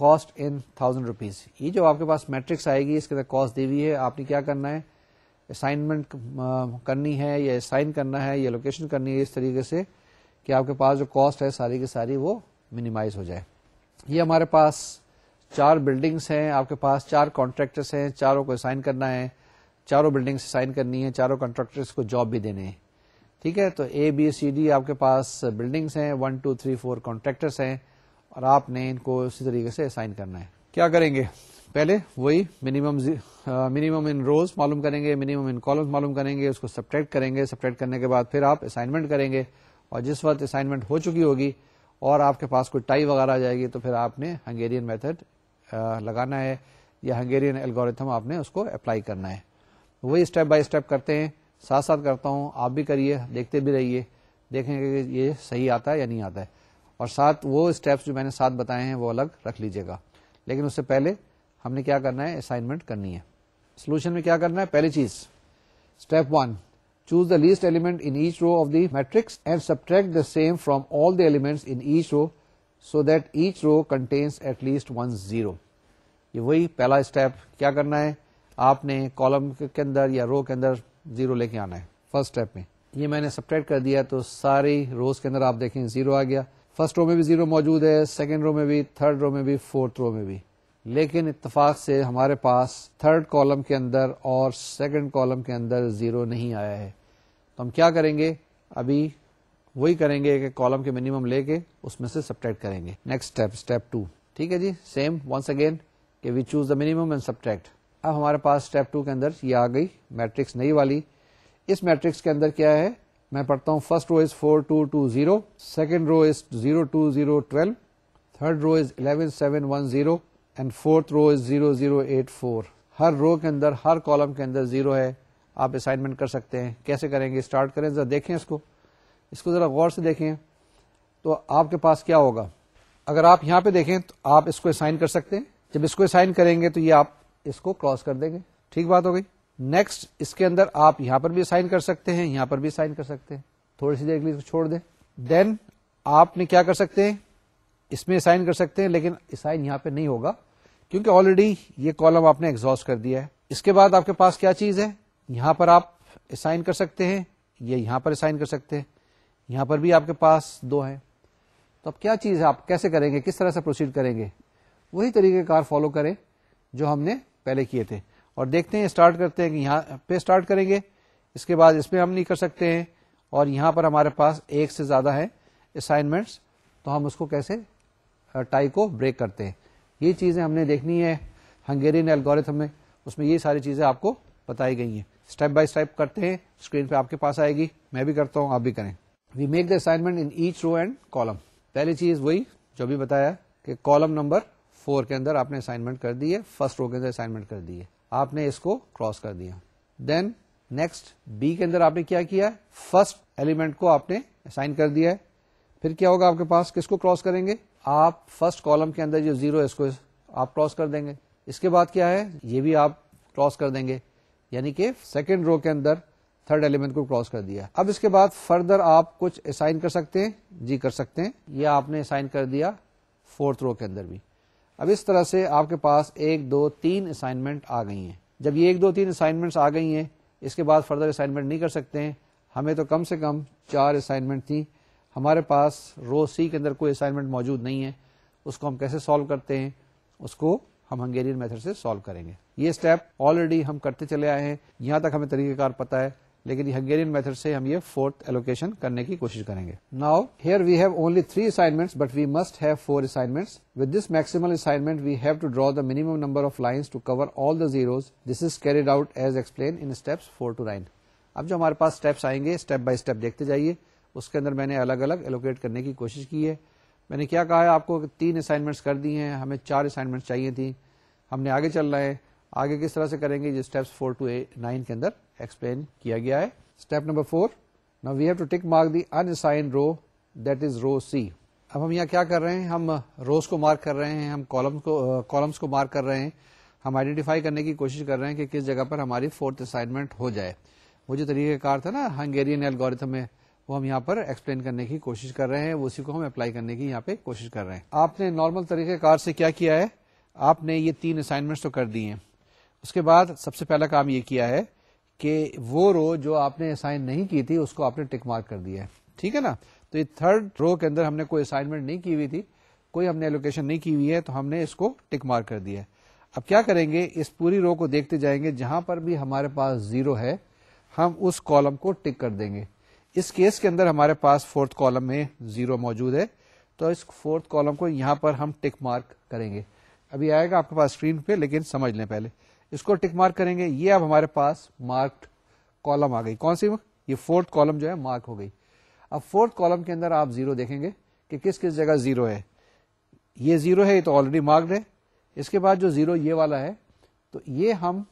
cost in thousand rupees ये जो आपके पास मैट्रिक्स आएगी इसके अंदर कॉस्ट दी हुई है आपने क्या करना है असाइनमेंट करनी है या असाइन करना है या लोकेशन करनी है इस तरीके से कि आपके पास जो कॉस्ट है सारी की सारी वो मिनिमाइज हो जाए ये हमारे पास चार बिल्डिंग्स हैं आपके पास चार कॉन्ट्रैक्टर्स हैं चारों को साइन करना है चारों बिल्डिंग्स साइन करनी है चारों कॉन्ट्रैक्टर्स को जॉब भी देने हैं ठीक है तो ए बी सी डी आपके पास बिल्डिंग्स हैं one two three four contractors हैं और आपने इनको इसी तरीके से साइन करना है क्या करेंगे पहले वही मिनिमम मिनिमम इन रोज मालूम करेंगे मिनिमम इन कॉलम्स मालूम करेंगे उसको सब्ट्रैक्ट करेंगे सब्ट्रैक्ट करने के बाद फिर आप असाइनमेंट करेंगे और जिस वक्त असाइनमेंट हो चुकी होगी और आपके पास कोई टाई वगैरह आ जाएगी तो फिर आपने हंगेरियन मेथड लगाना है या हंगेरियन एल्गोरिथम आपने उसको अप्लाई करना है वही स्टेप बाय स्टेप करते हैं साथ साथ करता हूँ आप भी करिए देखते भी रहिए देखेंगे कि ये सही आता है या नहीं आता है और साथ वो स्टेप्स जो मैंने साथ बताए हैं वो अलग रख लीजिएगा लेकिन उससे पहले हमने क्या करना है असाइनमेंट करनी है सोल्यूशन में क्या करना है पहली चीज step one choose the least element in each row of the matrix and subtract the same from all the elements in each row so that each row contains at least one zero ये वही पहला step क्या करना है आपने column के अंदर या रो के अंदर जीरो लेके आना है फर्स्ट स्टेप में ये मैंने सब्ट्रैक्ट कर दिया तो सारी रोज के अंदर आप देखें जीरो आ गया फर्स्ट रो में भी जीरो मौजूद है सेकेंड रो में भी थर्ड रो में भी फोर्थ रो में भी लेकिन इतफाक से हमारे पास थर्ड कॉलम के अंदर और सेकंड कॉलम के अंदर जीरो नहीं आया है तो हम क्या करेंगे अभी वही करेंगे एक कॉलम के मिनिमम लेके उसमें से सब्ट्रैक्ट करेंगे नेक्स्ट स्टेप स्टेप टू ठीक है जी सेम वंस अगेन कि we choose the minimum and subtract अब हमारे पास स्टेप टू के अंदर ये आ गई मैट्रिक्स नई वाली इस मैट्रिक्स के अंदर क्या है मैं पढ़ता हूँ first row is four two two zero second row is zero two zero twelve third row is eleven seven one zero and fourth row is zero zero eight four हर रो के अंदर हर कॉलम के अंदर zero है आप assignment कर सकते हैं कैसे करेंगे स्टार्ट करें जरा देखें इसको इसको ज़रा गौर से देखें तो आपके पास क्या होगा अगर आप यहाँ पे देखें तो आप इसको असाइन कर सकते हैं जब इसको असाइन करेंगे तो ये आप इसको क्रॉस कर देंगे ठीक बात हो गई नेक्स्ट इसके अंदर आप यहाँ पर भी असाइन कर सकते हैं यहाँ पर भी असाइन कर सकते हैं थोड़ी सी देर के लिए इसको छोड़ दें देन आपने क्या कर सकते हैं इसमें असाइन कर सकते हैं लेकिन असाइन यहाँ पे नहीं होगा क्योंकि ऑलरेडी ये कॉलम आपने एग्जॉस्ट कर दिया है इसके बाद आपके पास क्या चीज है यहाँ पर आप असाइन कर सकते हैं ये यह यहाँ पर असाइन कर सकते हैं यहां पर भी आपके पास दो है तो अब क्या चीज आप कैसे करेंगे किस तरह से प्रोसीड करेंगे वही तरीकेकार फॉलो करें जो हमने पहले किए थे और देखते हैं स्टार्ट करते हैं कि यहाँ पे स्टार्ट करेंगे इसके बाद इसमें हम नहीं कर सकते हैं और यहाँ पर हमारे पास एक से ज़्यादा है असाइनमेंट्स तो हम उसको कैसे टाई को ब्रेक करते हैं ये चीज़ें हमने देखनी है हंगेरियन एल्गोरिथम में उसमें ये सारी चीज़ें आपको बताई गई हैं स्टेप बाय स्टेप करते हैं स्क्रीन पे आपके पास आएगी मैं भी करता हूँ आप भी करें we make the assignment in each row and column पहली चीज वही जो भी बताया कि कॉलम नंबर फोर के अंदर आपने असाइनमेंट कर दी है फर्स्ट रो के अंदर असाइनमेंट कर दी है आपने इसको क्रॉस कर दिया देन नेक्स्ट बी के अंदर आपने क्या किया फर्स्ट एलिमेंट को आपने असाइन कर दिया है फिर क्या होगा आपके पास किसको क्रॉस करेंगे आप फर्स्ट कॉलम के अंदर जो जीरो है इसको आप क्रॉस कर देंगे इसके बाद क्या है ये भी आप क्रॉस कर देंगे यानी कि सेकेंड रो के अंदर थर्ड एलिमेंट को क्रॉस कर दिया अब इसके बाद फर्दर आप कुछ असाइन कर सकते हैं जी कर सकते हैं या आपने असाइन कर दिया फोर्थ रो के अंदर भी अब इस तरह से आपके पास एक दो तीन असाइनमेंट आ गई हैं जब ये एक दो तीन असाइनमेंट्स आ गई हैं इसके बाद फर्दर असाइनमेंट नहीं कर सकते हैं हमें तो कम से कम चार असाइनमेंट थी हमारे पास रो सी के अंदर कोई असाइनमेंट मौजूद नहीं है उसको हम कैसे सॉल्व करते हैं उसको हम हंगेरियन मेथड से सॉल्व करेंगे ये स्टेप ऑलरेडी हम करते चले आए हैं यहाँ तक हमें तरीकेकार पता है लेकिन हंगेरियन मेथड से हम ये फोर्थ एलोकेशन करने की कोशिश करेंगे now here we have only three assignments but we must have four assignments with this maximal assignment we have to draw the minimum number of lines to cover all the zeros this is carried out as explain in steps four to nine अब जो हमारे पास steps आएंगे step by step देखते जाइए उसके अंदर मैंने अलग अलग एलोकेट करने की कोशिश की है मैंने क्या कहा है आपको तीन असाइनमेंट्स कर दी हैं हमें चार असाइनमेंट्स चाहिए थी हमने आगे चल रहे हैं आगे किस तरह से करेंगे ये स्टेप्स फोर टू नाइन के अंदर एक्सप्लेन किया गया है step number four now we have to tick mark the unassigned row that is row C अब हम यहाँ क्या कर रहे हैं हम रोज uh, को मार्क कर रहे हैं हम कॉलम को कॉलम्स uh, को मार्क कर रहे हैं हम आइडेंटिफाई करने की कोशिश कर रहे हैं कि किस जगह पर हमारी फोर्थ असाइनमेंट हो जाए वो जो तरीकेकार था ना हंगेरियन एल्गोरिथम में वो हम यहाँ पर एक्सप्लेन करने की कोशिश कर रहे हैं उसी को हम अप्लाई करने की यहाँ पे कोशिश कर रहे हैं आपने नॉर्मल तरीकेकार से क्या किया है आपने ये तीन असाइनमेंट्स तो कर दी हैं उसके बाद सबसे पहला काम ये किया है कि वो रो जो आपने असाइन नहीं की थी उसको आपने टिक मार्क कर दिया है ठीक है ना तो ये थर्ड रो के अंदर हमने कोई असाइनमेंट नहीं की हुई थी कोई हमने एलोकेशन नहीं की हुई है तो हमने इसको टिक मार्क कर दिया है अब क्या करेंगे इस पूरी रो को देखते जाएंगे जहां पर भी हमारे पास जीरो है हम उस कॉलम को टिक कर देंगे इस केस के अंदर हमारे पास फोर्थ कॉलम में जीरो मौजूद है तो इस फोर्थ कॉलम को यहां पर हम टिक मार्क करेंगे अभी आएगा आपके पास स्क्रीन पे लेकिन समझ लें पहले इसको टिक मार्क करेंगे ये अब हमारे पास मार्क्ड कॉलम आ गई कौन सी ये फोर्थ कॉलम जो है मार्क हो गई अब फोर्थ कॉलम के अंदर आप जीरो देखेंगे कि किस किस जगह जीरो है ये जीरो है ये तो ऑलरेडी मार्क्ड है इसके बाद जो जीरो ये वाला है तो ये हम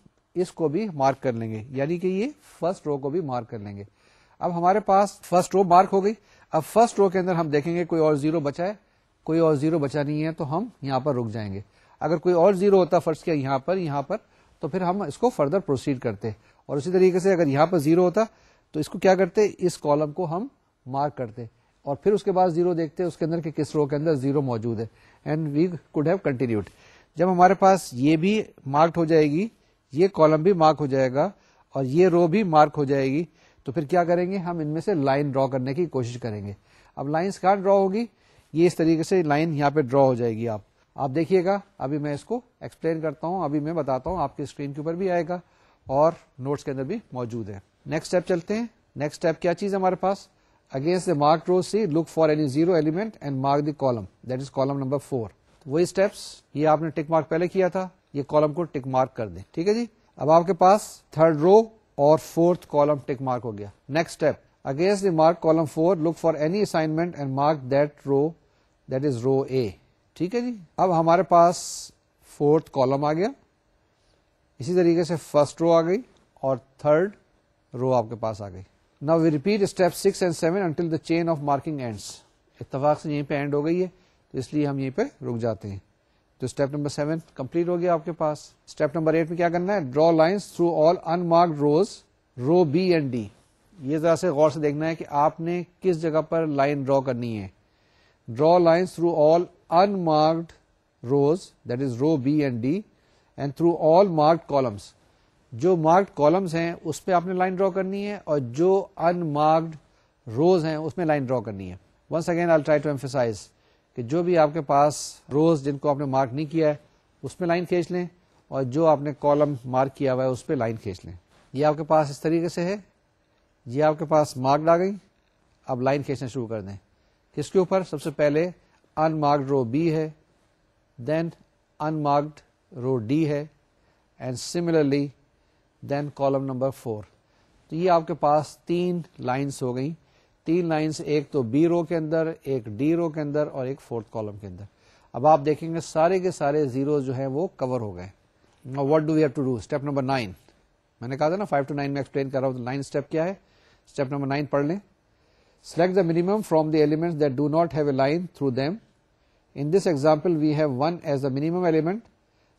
इसको भी मार्क कर लेंगे यानी कि ये फर्स्ट रो को भी मार्क कर लेंगे अब हमारे पास फर्स्ट रो मार्क हो गई अब फर्स्ट रो के अंदर हम देखेंगे कोई और जीरो बचा है कोई और जीरो बचा नहीं है तो हम यहां पर रुक जाएंगे अगर कोई और जीरो होता फर्स्ट किया यहां पर यहां पर तो फिर हम इसको फर्दर प्रोसीड करते और उसी तरीके से अगर यहाँ पर जीरो होता तो इसको क्या करते इस कॉलम को हम मार्क करते और फिर उसके बाद जीरो देखते हैं उसके अंदर कि किस रो के अंदर जीरो मौजूद है and we could have continued जब हमारे पास ये भी मार्क्ड हो जाएगी ये कॉलम भी मार्क हो जाएगा और ये रो भी मार्क हो जाएगी तो फिर क्या करेंगे हम इनमें से लाइन ड्रॉ करने की कोशिश करेंगे अब लाइन्स कहाँ ड्रॉ होगी ये इस तरीके से लाइन यहाँ पे ड्रॉ हो जाएगी आप आप देखिएगा अभी मैं इसको एक्सप्लेन करता हूं अभी मैं बताता हूं आपके स्क्रीन के ऊपर भी आएगा और नोट्स के अंदर भी मौजूद है नेक्स्ट स्टेप चलते हैं नेक्स्ट स्टेप क्या चीज हमारे पास against the mark row C look for any zero element and mark the column that is column number four वही स्टेप्स ये आपने टिक मार्क पहले किया था ये कॉलम को टिक मार्क कर दें ठीक है जी अब आपके पास थर्ड रो और फोर्थ कॉलम टिक मार्क हो गया next step against the mark column four look for any assignment and mark that row that is row A ठीक है जी अब हमारे पास फोर्थ कॉलम आ गया इसी तरीके से फर्स्ट रो आ गई और थर्ड रो आपके पास आ गई now we repeat step six and seven until the chain of marking ends इतफाक से यहीं पे एंड हो गई है तो इसलिए हम यहीं पे रुक जाते हैं तो स्टेप नंबर सेवन कंप्लीट हो गया आपके पास स्टेप नंबर एट में क्या करना है draw lines through all unmarked rows row B and D ये जरा से गौर से देखना है कि आपने किस जगह पर लाइन ड्रॉ करनी है draw lines through all unmarked rows that is row B and D and through all marked columns जो मार्क्ड कॉलम्स हैं उस पर आपने लाइन ड्रॉ करनी है और जो अनमार्क्ड रोज हैं उसमें लाइन ड्रॉ करनी है once again I try to emphasize कि जो भी आपके पास रोज जिनको आपने मार्क नहीं किया है उसमें लाइन खींच लें और जो आपने कॉलम मार्क किया हुआ है उस पर लाइन खींच लें ये आपके पास इस तरीके से है ये आपके पास मार्क्ड आ गई अब लाइन खींचना शुरू कर दें किसके ऊपर सबसे पहले unmarked row B है then unmarked row D है and similarly then column number four तो ये आपके पास तीन लाइंस हो गई तीन लाइंस एक तो बी रो के अंदर एक डी रो के अंदर और एक फोर्थ कॉलम के अंदर अब आप देखेंगे सारे के सारे जीरो जो हैं वो कवर हो गए what do we have to do step number nine मैंने कहा था ना फाइव टू नाइन में एक्सप्लेन कर रहा हूं तो नाइन स्टेप क्या है स्टेप नंबर नाइन पढ़ लें select the minimum from the elements that do not have a line through them In this example, we have 1 as the minimum element.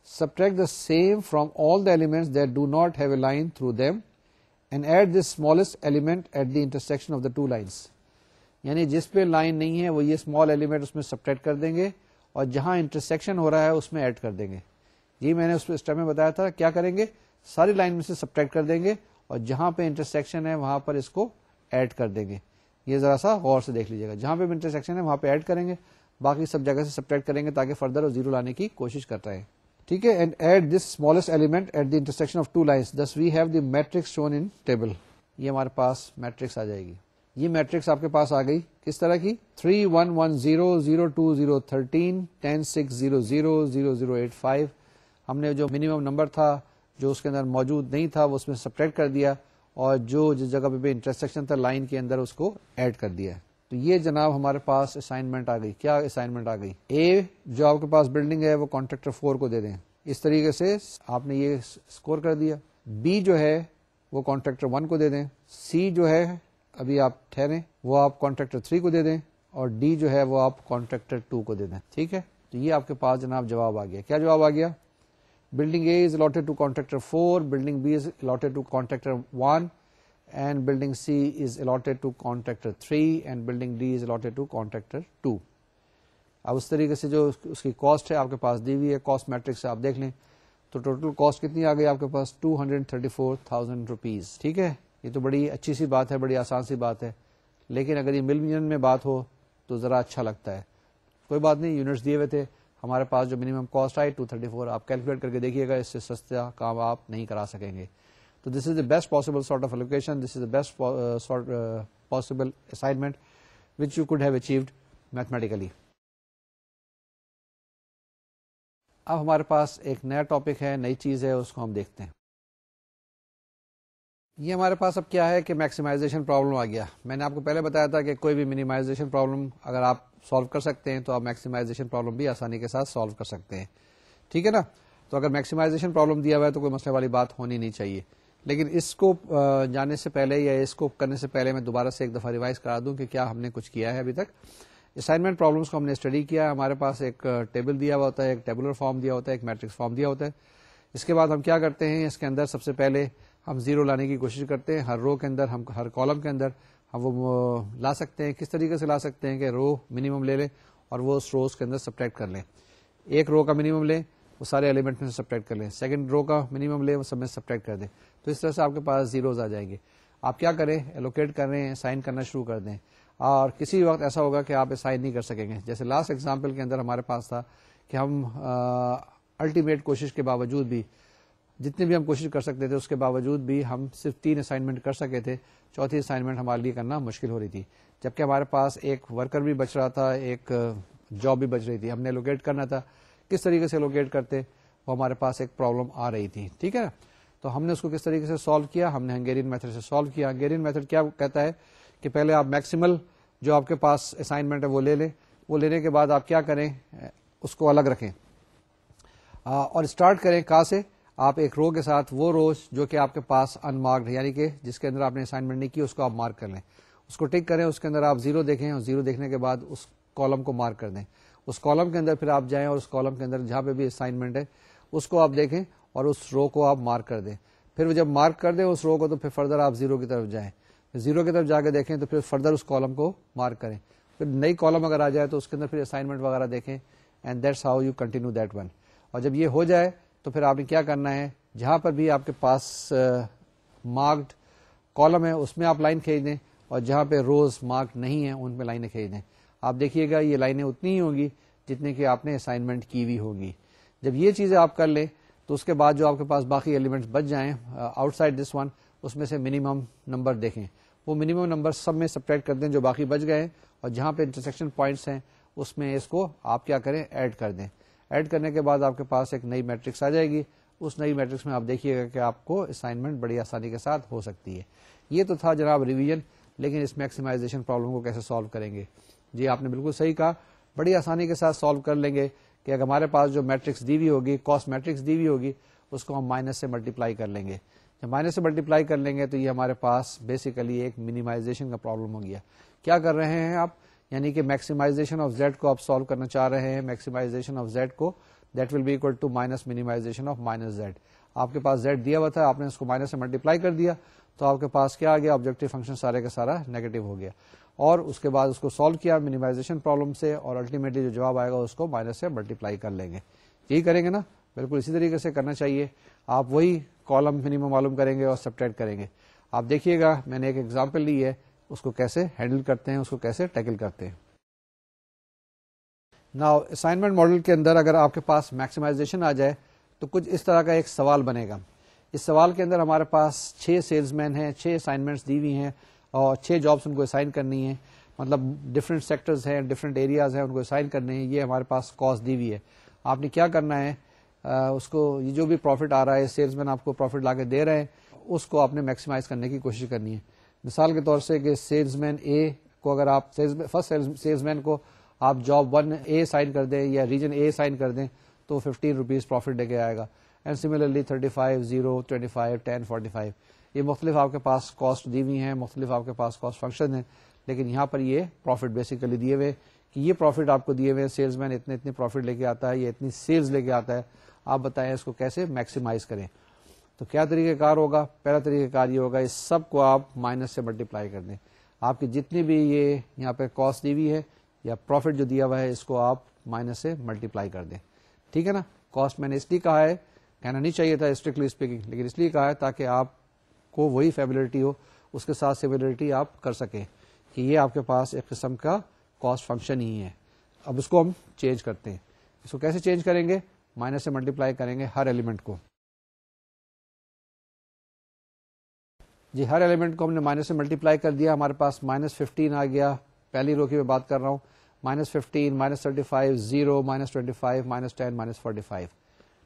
Subtract the same from all the elements that do not have a line through them and add this smallest element at the intersection of the two lines. यानी जिस पे line नहीं है वो ये small element उसमें subtract कर देंगे और जहां इंटरसेक्शन हो रहा है उसमें ऐड कर देंगे ये मैंने उस स्टेप में बताया था क्या करेंगे सारी लाइन में से सब्ट्रैक्ट कर देंगे और जहां पे इंटरसेक्शन है वहां पर इसको ऐड कर देंगे ये जरा सा गौर से देख लीजिएगा जहां पे भी इंटरसेक्शन है वहां पे ऐड करेंगे बाकी सब जगह से सब्ट्रैक्ट करेंगे ताकि फर्दर और जीरो लाने की कोशिश करता है ठीक है and add this smallest element at the intersection of two lines thus we have the matrix shown in table ये हमारे पास मैट्रिक्स आ जाएगी ये मैट्रिक्स आपके पास आ गई किस तरह की three one one zero zero two zero thirteen ten six zero zero zero zero eight five हमने जो मिनिमम नंबर था जो उसके अंदर मौजूद नहीं था वो उसमें सप्रेक्ट कर दिया और जो जिस जगह पे भी इंटरसेक्शन था लाइन के अंदर उसको ऐड कर दिया तो ये जनाब हमारे पास असाइनमेंट आ गई क्या असाइनमेंट आ गई ए जो आपके पास बिल्डिंग है वो कॉन्ट्रेक्टर फोर को दे दें इस तरीके से आपने ये स्कोर कर दिया बी जो है वो कॉन्ट्रेक्टर वन को दे दें सी जो है अभी आप ठहरें वो आप कॉन्ट्रेक्टर थ्री को दे दें और डी जो है वो आप कॉन्ट्रेक्टर टू को दे दें ठीक है तो ये आपके पास जनाब जवाब आ गया क्या जवाब आ गया building A is allotted to contractor four building B is allotted to contractor one and building C is allotted to contractor 3 and building D is allotted to contractor 2 अब उस तरीके से जो उसकी कॉस्ट है आपके पास दी हुई है कॉस्ट मैट्रिक्स आप देख लें तो टोटल कॉस्ट कितनी आ गई आपके पास two hundred thirty four thousand rupees ठीक है ये तो बड़ी अच्छी सी बात है बड़ी आसान सी बात है लेकिन अगर ये मिलियन में बात हो तो ज़रा अच्छा लगता है कोई बात नहीं यूनिट्स दिए हुए थे हमारे पास जो मिनिमम कॉस्ट आई टू थर्टी फोर आप कैलकुलेट करके देखिएगा इससे सस्ता काम आप नहीं करा सकेंगे तो this is the best possible sort of allocation this is the best po uh, sort uh, possible assignment which you could have achieved mathematically अब हमारे पास एक नया टॉपिक है नई चीज है उसको हम देखते हैं ये हमारे पास अब क्या है कि मैक्सिमाइजेशन प्रॉब्लम आ गया मैंने आपको पहले बताया था कि कोई भी मिनिमाइजेशन प्रॉब्लम अगर आप सॉल्व कर सकते हैं तो आप मैक्सिमाइजेशन प्रॉब्लम भी आसानी के साथ सॉल्व कर सकते हैं ठीक है ना तो अगर मैक्सिमाइजेशन प्रॉब्लम दिया हुआ है तो कोई मसले वाली बात होनी नहीं चाहिए लेकिन इसको जाने से पहले या इसको करने से पहले मैं दोबारा से एक दफ़ा रिवाइज करा दूं कि क्या हमने कुछ किया है अभी तक असाइनमेंट प्रॉब्लम्स को हमने स्टडी किया हमारे पास एक टेबल दिया हुआ होता है एक टेबुलर फॉर्म दिया होता है एक मैट्रिक्स फॉर्म दिया होता है इसके बाद हम क्या करते हैं इसके अंदर सबसे पहले हम जीरो लाने की कोशिश करते हैं हर रो के अंदर हम हर कॉलम के अंदर हम वो ला सकते हैं किस तरीके से ला सकते हैं कि रो मिनिमम ले लें और वो उस रोज के अंदर सब्ट्रैक्ट कर लें एक रो का मिनिमम लें वो सारे एलिमेंट में सब्ट्रैक्ट कर लें सेकंड रो का मिनिमम ले वो सब में सब्ट्रैक्ट कर दें तो इस तरह से आपके पास जीरोज आ जाएंगे आप क्या करें एलोकेट करें साइन करना शुरू कर दें और किसी वक्त ऐसा होगा कि आप साइन नहीं कर सकेंगे जैसे लास्ट एग्जाम्पल के अंदर हमारे पास था कि हम अल्टीमेट कोशिश के बावजूद भी जितनी भी हम कोशिश कर सकते थे उसके बावजूद भी हम सिर्फ तीन असाइनमेंट कर सके थे चौथी असाइनमेंट हमारे लिए करना मुश्किल हो रही थी जबकि हमारे पास एक वर्कर भी बच रहा था एक जॉब भी बच रही थी हमने लोकेट करना था किस तरीके से एलोकेट करते वो हमारे पास एक प्रॉब्लम आ रही थी ठीक है ना तो हमने उसको किस तरीके से सॉल्व किया हमने हंगेरियन मेथड से सॉल्व किया हंगेरियन मेथड क्या कहता है कि पहले आप मैक्सिमल जो आपके पास असाइनमेंट है वो ले लें वो लेने के बाद आप क्या करें उसको अलग रखें आ, और स्टार्ट करें कहाँ से आप एक रो के साथ वो रोज जो कि आपके पास अनमार्क्ड है यानी कि जिसके अंदर आपने असाइनमेंट नहीं की उसको आप मार्क कर लें उसको टिक करें उसके अंदर आप जीरो देखें और जीरो देखने के बाद उस कॉलम को मार्क कर दें उस कॉलम के अंदर फिर आप जाएं और उस कॉलम के अंदर जहां पे भी असाइनमेंट है उसको आप देखें और उस रो को आप मार्क कर दें फिर जब मार्क कर दें उस रो को तो फिर फर्दर आप जीरो की तरफ जाएं जीरो की तरफ जाकर देखें तो फिर फर्दर उस कॉलम को मार्क करें फिर नई कॉलम अगर आ जाए तो उसके अंदर फिर असाइनमेंट वगैरह देखें and that's how you continue that one और जब ये हो जाए तो फिर आपने क्या करना है जहां पर भी आपके पास मार्क्ड कॉलम है उसमें आप लाइन खींच दें और जहां पे रोज मार्क नहीं है उन पे लाइनें खींच दें आप देखिएगा ये लाइनें उतनी ही होंगी जितने की आपने असाइनमेंट की हुई होगी जब ये चीज़ें आप कर लें तो उसके बाद जो आपके पास बाकी एलिमेंट्स बच जाएं आउटसाइड दिस वन उसमें से मिनिमम नंबर देखें वो मिनिमम नंबर सब में सब्ट्रैक्ट कर दें जो बाकी बच गए और जहाँ पे इंटरसेक्शन पॉइंट्स हैं उसमें इसको आप क्या करें ऐड कर दें ऐड करने के बाद आपके पास एक नई मैट्रिक्स आ जाएगी उस नई मैट्रिक्स में आप देखिएगा कि आपको असाइनमेंट बड़ी आसानी के साथ हो सकती है ये तो था जनाब रिविजन लेकिन इस मैक्सिमाइजेशन प्रॉब्लम को कैसे सॉल्व करेंगे जी आपने बिल्कुल सही कहा बड़ी आसानी के साथ सॉल्व कर लेंगे कि अगर हमारे पास जो मैट्रिक्स दी हुई होगी कॉस मैट्रिक्स दी हुई होगी उसको हम माइनस से मल्टीप्लाई कर लेंगे जब माइनस से मल्टीप्लाई कर लेंगे तो ये हमारे पास बेसिकली एक मिनिमाइजेशन का प्रॉब्लम हो गया क्या कर रहे हैं आप यानी कि मैक्सिमाइजेशन ऑफ जेड को आप सॉल्व करना चाह रहे हैं मैक्सिमाइजेशन ऑफ जेड को that will be equal to minus minimization of minus Z आपके पास जेड दिया हुआ था आपने उसको माइनस से मल्टीप्लाई कर दिया तो आपके पास क्या आ गया ऑब्जेक्टिव फंक्शन सारे का सारा नेगेटिव हो गया और उसके बाद उसको सॉल्व किया मिनिमाइजेशन प्रॉब्लम से और अल्टीमेटली जो जवाब आएगा उसको माइनस से मल्टीप्लाई कर लेंगे यही करेंगे ना बिल्कुल इसी तरीके से करना चाहिए आप वही कॉलम मिनिमम मालूम करेंगे और सब्ट्रैक्ट करेंगे आप देखिएगा मैंने एक एग्जाम्पल ली है उसको कैसे हैंडल करते हैं उसको कैसे टैकल करते हैं नाउ असाइनमेंट मॉडल के अंदर अगर आपके पास मैक्सिमाइजेशन आ जाए तो कुछ इस तरह का एक सवाल बनेगा इस सवाल के अंदर हमारे पास छः सेल्समैन हैं छः असाइनमेंट्स दी हुई हैं और छः जॉब्स उनको असाइन करनी है मतलब डिफरेंट सेक्टर्स हैं डिफरेंट एरियाज हैं उनको असाइन करने हैं ये हमारे पास कॉस्ट दी हुई है आपने क्या करना है आ, उसको ये जो भी प्रॉफिट आ रहा है सेल्समैन आपको प्रॉफिट ला दे रहे हैं उसको आपने मैक्सिमाइज करने की कोशिश करनी है मिसाल के तौर से कि सेल्समैन ए को अगर आप फर्स्ट सेल्समैन को आप जॉब वन ए साइन कर दें या रीजन ए साइन कर दें तो फिफ्टीन रुपीज़ प्रॉफिट लेके आएगा and similarly thirty five zero twenty five ten forty five ये मुख्तलिफ आपके पास कॉस्ट दी हुई हैं मुख्तलिफ आपके पास कॉस्ट फंक्शन है लेकिन यहाँ पर ये प्रॉफिट बेसिकली दिए हुए कि ये प्रॉफिट आपको दिए हुए हैं सेल्समैन इतने इतने प्रॉफिट लेके आता है या इतनी सेल्स लेके आता है आप बताएं इसको कैसे मैक्सिमाइज करें तो क्या तरीक़ेकार होगा पहला तरीक़ेकार ये होगा इस सब को आप माइनस से मल्टीप्लाई कर दें आपकी जितनी भी ये यहाँ पे कॉस्ट दी हुई है या प्रॉफिट जो दिया हुआ है इसको आप माइनस से मल्टीप्लाई कर दें ठीक है ना कॉस्ट मैंने इसलिए कहा है कहना नहीं चाहिए था स्ट्रिक्टली स्पीकिंग लेकिन इसलिए कहा है ताकि आप को वही फेबिलिटी हो उसके साथ सिमिलरिटी आप कर सकें कि ये आपके पास एक किस्म का कॉस्ट फंक्शन ही है अब उसको हम चेंज करते हैं इसको कैसे चेंज करेंगे माइनस से मल्टीप्लाई करेंगे हर एलिमेंट को जी हर एलिमेंट को हमने माइनस से मल्टीप्लाई कर दिया हमारे पास माइनस फिफ्टीन आ गया पहली रो की मैं बात कर रहा हूँ minus fifteen minus thirty five zero minus twenty five minus ten minus forty five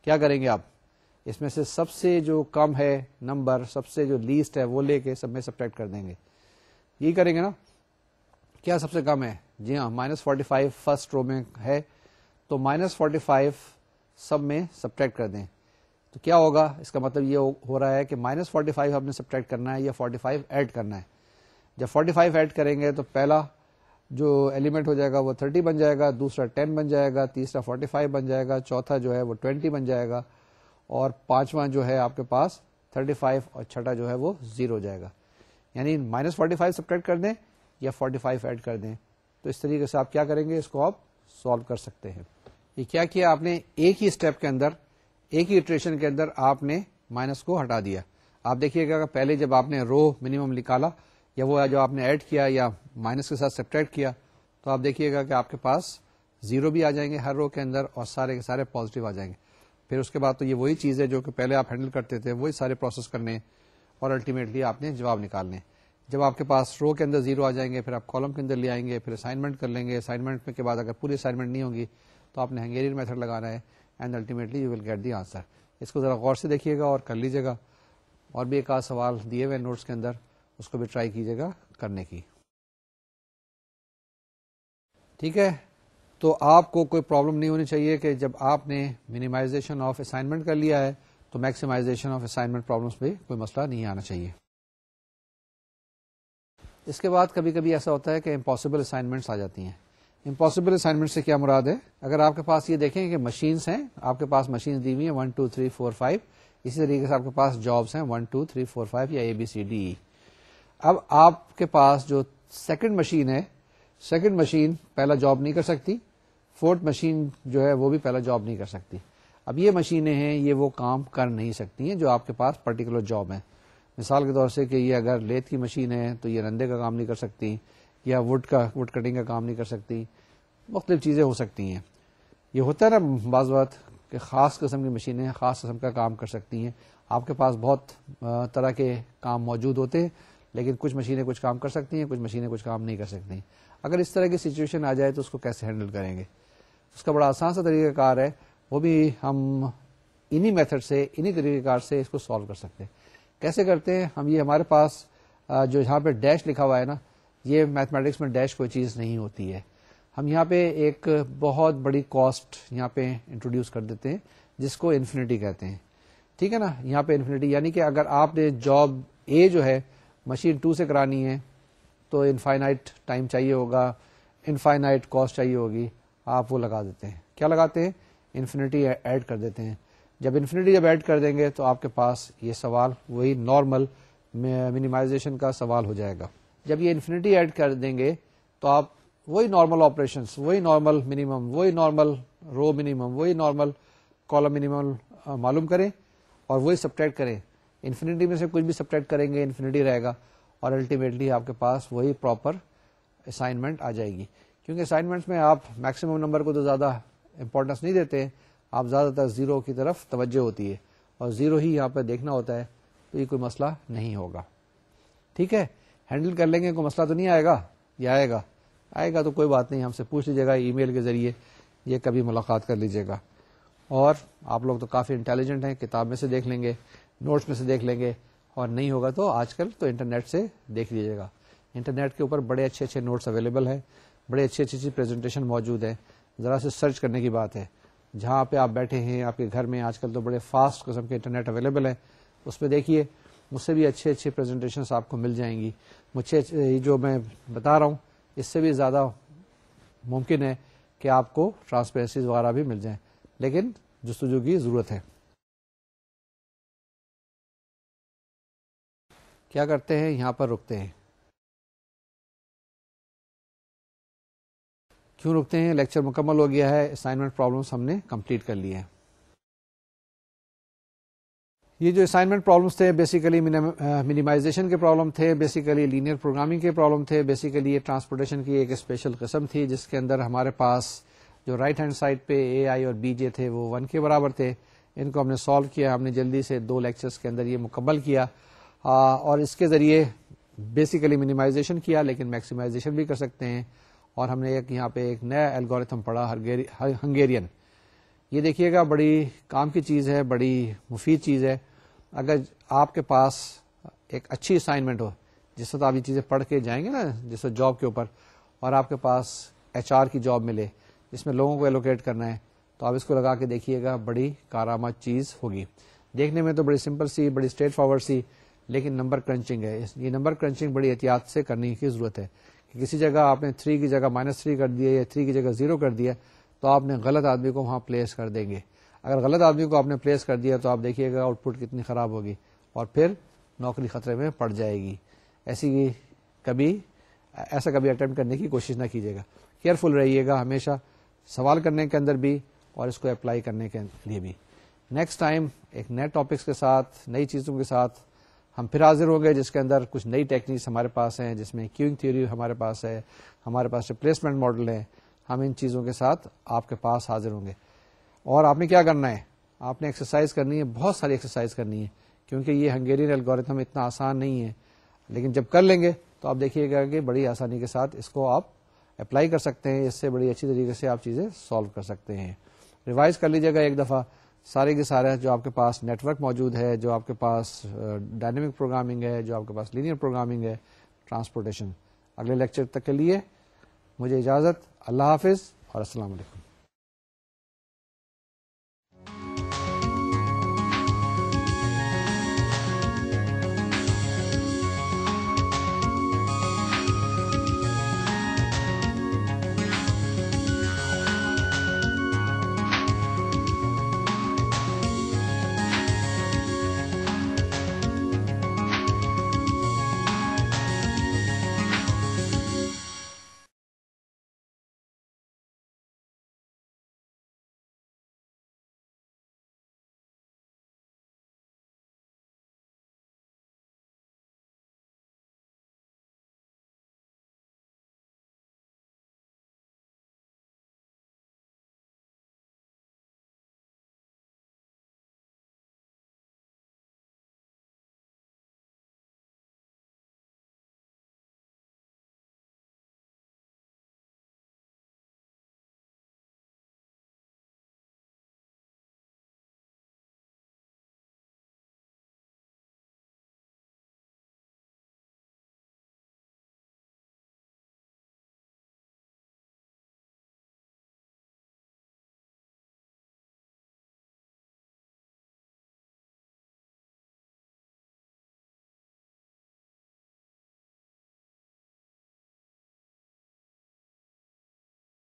क्या करेंगे आप इसमें से सबसे जो कम है नंबर सबसे जो लीस्ट है वो लेके सब में सब्ट्रैक्ट कर देंगे यही करेंगे ना क्या सबसे कम है जी हाँ minus forty five first row में है तो माइनस फोर्टी फाइव सब में सब्ट्रैक्ट कर दें तो क्या होगा इसका मतलब ये हो रहा है कि माइनस फोर्टी फाइव हमने सब्ट्रैक्ट करना है या फोर्टी फाइव ऐड करना है जब फोर्टी फाइव ऐड करेंगे तो पहला जो एलिमेंट हो जाएगा वो थर्टी बन जाएगा दूसरा टेन बन जाएगा तीसरा फोर्टी फाइव बन जाएगा चौथा जो है वो ट्वेंटी बन जाएगा और पांचवा जो है आपके पास 35 और छठा जो है वो जीरो हो जाएगा यानी माइनस फोर्टी फाइव सब्ट्रैक्ट कर दें या 45 ऐड कर दें तो इस तरीके से आप क्या करेंगे इसको आप सॉल्व कर सकते हैं ये क्या किया आपने एक ही स्टेप के अंदर एक ही इटरेशन के अंदर आपने माइनस को हटा दिया आप देखिएगा पहले जब आपने रो मिनिमम निकाला या वो जो आपने ऐड किया या माइनस के साथ सब्ट्रैक्ट किया तो आप देखिएगा कि आपके पास जीरो भी आ जाएंगे हर रो के अंदर और सारे के सारे पॉजिटिव आ जाएंगे फिर उसके बाद तो ये वही चीज़ है जो कि पहले आप हैंडल करते थे वही सारे प्रोसेस करने और अल्टीमेटली आपने जवाब निकालने जब आपके पास रो के अंदर जीरो आ जाएंगे फिर आप कॉलम के अंदर ले आएंगे फिर असाइनमेंट कर लेंगे असाइनमेंट के बाद अगर पूरी असाइनमेंट नहीं होगी तो आपने हंगेरियन मेथड लगाना है and ultimately you will get the answer इसको ज़रा गौर से देखिएगा और कर लीजिएगा और भी एक आध सवाल दिए हुए नोट्स के अंदर उसको भी ट्राई कीजिएगा करने की ठीक है तो आपको कोई प्रॉब्लम नहीं होनी चाहिए कि जब आपने मिनिमाइजेशन ऑफ असाइनमेंट कर लिया है तो मैक्सिमाइजेशन ऑफ असाइनमेंट प्रॉब्लम्स में कोई मसला नहीं आना चाहिए इसके बाद कभी कभी ऐसा होता है कि इम्पॉसिबल असाइनमेंट्स आ जाती हैं इम्पॉसिबल असाइनमेंट से क्या मुराद है अगर आपके पास ये देखें कि मशीन्स हैं आपके पास मशीन दी हुई हैं one two three four five इसी तरीके से आपके पास जॉब्स हैं one two three four five या A B C D E अब आपके पास जो सेकंड मशीन है सेकंड मशीन पहला जॉब नहीं कर सकती फोर्थ मशीन जो है वो भी पहला जॉब नहीं कर सकती अब ये मशीनें हैं ये वो काम कर नहीं सकती हैं जो आपके पास पर्टिकुलर जॉब है मिसाल के तौर से कि ये अगर लेथ की मशीन है तो ये रंधे का काम नहीं कर सकती या वुड का वुड कटिंग का काम नहीं कर सकती मुख्तलिफ चीज़ें हो सकती हैं ये होता है ना बाज़ बात कि ख़ास कस्म की मशीनें ख़ास कस्म का काम कर सकती हैं आपके पास बहुत तरह के काम मौजूद होते हैं लेकिन कुछ मशीनें कुछ काम कर सकती हैं कुछ मशीनें कुछ काम नहीं कर सकती अगर इस तरह की सिचुएशन आ जाए तो उसको कैसे हैंडल करेंगे उसका बड़ा आसान सा तरीक़ाकार है वो भी हम इन्हीं मेथड से इन्हीं तरीक़ाकार से इसको सॉल्व कर सकते हैं कैसे करते हैं हम ये हमारे पास जो यहाँ पे डैश लिखा हुआ है ना ये मैथमेटिक्स में डैश कोई चीज़ नहीं होती है हम यहाँ पे एक बहुत बड़ी कॉस्ट यहाँ पे इंट्रोड्यूस कर देते हैं जिसको इन्फिनिटी कहते हैं ठीक है ना यहाँ पे इन्फिनिटी यानी कि अगर आपने जॉब ए जो है मशीन टू से करानी है तो इनफाइनाइट टाइम चाहिए होगा इनफाइनाइट कॉस्ट चाहिए होगी आप वो लगा देते हैं क्या लगाते हैं इन्फिनिटी ऐड कर देते हैं जब इन्फिनिटी जब ऐड कर देंगे तो आपके पास ये सवाल वही नॉर्मल मिनिमाइजेशन का सवाल हो जाएगा जब ये इन्फिनिटी ऐड कर देंगे तो आप वही नॉर्मल ऑपरेशन वही नॉर्मल मिनिमम वही नॉर्मल रो मिनिमम वही नॉर्मल कॉलम मिनिमम मालूम करें और वही सब्ट्रैक्ट करें इन्फिनिटी में से कुछ भी सब्ट्रैक्ट करेंगे इन्फिनिटी रहेगा और अल्टीमेटली आपके पास वही प्रॉपर असाइनमेंट आ जाएगी क्योंकि असाइनमेंट्स में आप मैक्सिमम नंबर को तो ज़्यादा इंपॉर्टेंस नहीं देते आप ज़्यादातर ज़ीरो की तरफ तवज्जो होती है और ज़ीरो ही यहाँ पर देखना होता है तो ये कोई मसला नहीं होगा ठीक है हैंडल कर लेंगे कोई मसला तो नहीं आएगा ये आएगा आएगा तो कोई बात नहीं हमसे पूछ लीजिएगा ईमेल के ज़रिए ये कभी मुलाकात कर लीजिएगा और आप लोग तो काफ़ी इंटेलिजेंट हैं किताब में से देख लेंगे नोट्स में से देख लेंगे और नहीं होगा तो आजकल तो इंटरनेट से देख लीजिएगा इंटरनेट के ऊपर बड़े अच्छे अच्छे नोट्स अवेलेबल हैं बड़े अच्छी अच्छी अच्छी प्रेजेंटेशन मौजूद है ज़रा से सर्च करने की बात है जहाँ पे आप बैठे हैं आपके घर में आजकल तो बड़े फास्ट किस्म के इंटरनेट अवेलेबल है उस पर देखिए मुझसे भी अच्छे अच्छे प्रेजेंटेशंस आपको मिल जाएंगी मुझे ये जो मैं बता रहा हूँ इससे भी ज़्यादा मुमकिन है कि आपको ट्रांसपेरेंसीज वगैरह भी मिल जाएँ लेकिन जस्तजू की ज़रूरत है क्या करते हैं यहाँ पर रुकते हैं क्यों रुकते हैं लेक्चर मुकम्मल हो गया है असाइनमेंट प्रॉब्लम्स हमने कंप्लीट कर लिए हैं ये जो असाइनमेंट प्रॉब्लम्स थे बेसिकली मिनिमाइजेशन uh, के प्रॉब्लम थे बेसिकली लीनियर प्रोग्रामिंग के प्रॉब्लम थे बेसिकली ये ट्रांसपोर्टेशन की एक स्पेशल कस्म थी जिसके अंदर हमारे पास जो राइट हैंड साइड पे ए आई और बी जे थे वो वन के बराबर थे इनको हमने सॉल्व किया हमने जल्दी से दो लेक्चर्स के अंदर ये मुकम्मल किया आ, और इसके ज़रिए बेसिकली मिनिमाइजेशन किया लेकिन मैक्सिमाइजेशन भी कर सकते हैं और हमने एक यहाँ पे एक नया एल्गोरिथम पढ़ा हंगेरियन ये देखिएगा बड़ी काम की चीज़ है बड़ी मुफीद चीज़ है अगर आपके पास एक अच्छी असाइनमेंट हो जिस वक्त आप ये चीज़ें पढ़ के जाएंगे ना जिस वक्त जॉब के ऊपर और आपके पास एच की जॉब मिले जिसमें लोगों को एलोकेट करना है तो आप इसको लगा के देखिएगा बड़ी कारामद चीज़ होगी देखने में तो बड़ी सिंपल सी बड़ी स्ट्रेट फॉरवर्ड सी लेकिन नंबर क्रंचिंग है ये नंबर क्रंचिंग बड़ी एहतियात से करने की ज़रूरत है कि किसी जगह आपने थ्री की जगह माइनस थ्री कर दिया या थ्री की जगह ज़ीरो कर दिया तो आपने गलत आदमी को वहाँ प्लेस कर देंगे अगर गलत आदमी को आपने प्लेस कर दिया तो आप देखिएगा आउटपुट कितनी ख़राब होगी और फिर नौकरी खतरे में पड़ जाएगी ऐसी कभी ऐसा कभी अटैम्प्ट करने की कोशिश ना कीजिएगा केयरफुल रहिएगा हमेशा सवाल करने के अंदर भी और इसको अप्लाई करने के लिए भी नेक्स्ट टाइम एक नए टॉपिक्स के साथ नई चीज़ों के साथ हम फिर हाजिर हो गए जिसके अंदर कुछ नई टेक्निक्स हमारे पास हैं जिसमें क्यूइंग थ्योरी हमारे पास है हमारे पास रिप्लेसमेंट मॉडल हैं हम इन चीज़ों के साथ आपके पास हाजिर होंगे और आपने क्या करना है आपने एक्सरसाइज करनी है बहुत सारी एक्सरसाइज करनी है क्योंकि ये हंगेरियन एल्गोरिथम इतना आसान नहीं है लेकिन जब कर लेंगे तो आप देखिएगा कि बड़ी आसानी के साथ इसको आप अप्लाई कर सकते हैं इससे बड़ी अच्छी तरीके से आप चीज़ें सॉल्व कर सकते हैं रिवाइज कर लीजिएगा एक दफ़ा सारे के सारे जो आपके पास नेटवर्क मौजूद है जो आपके पास डायनेमिक प्रोग्रामिंग है जो आपके पास लीनियर प्रोग्रामिंग है ट्रांसपोर्टेशन अगले लेक्चर तक के लिए मुझे इजाज़त अल्लाह हाफिज़ और असलकम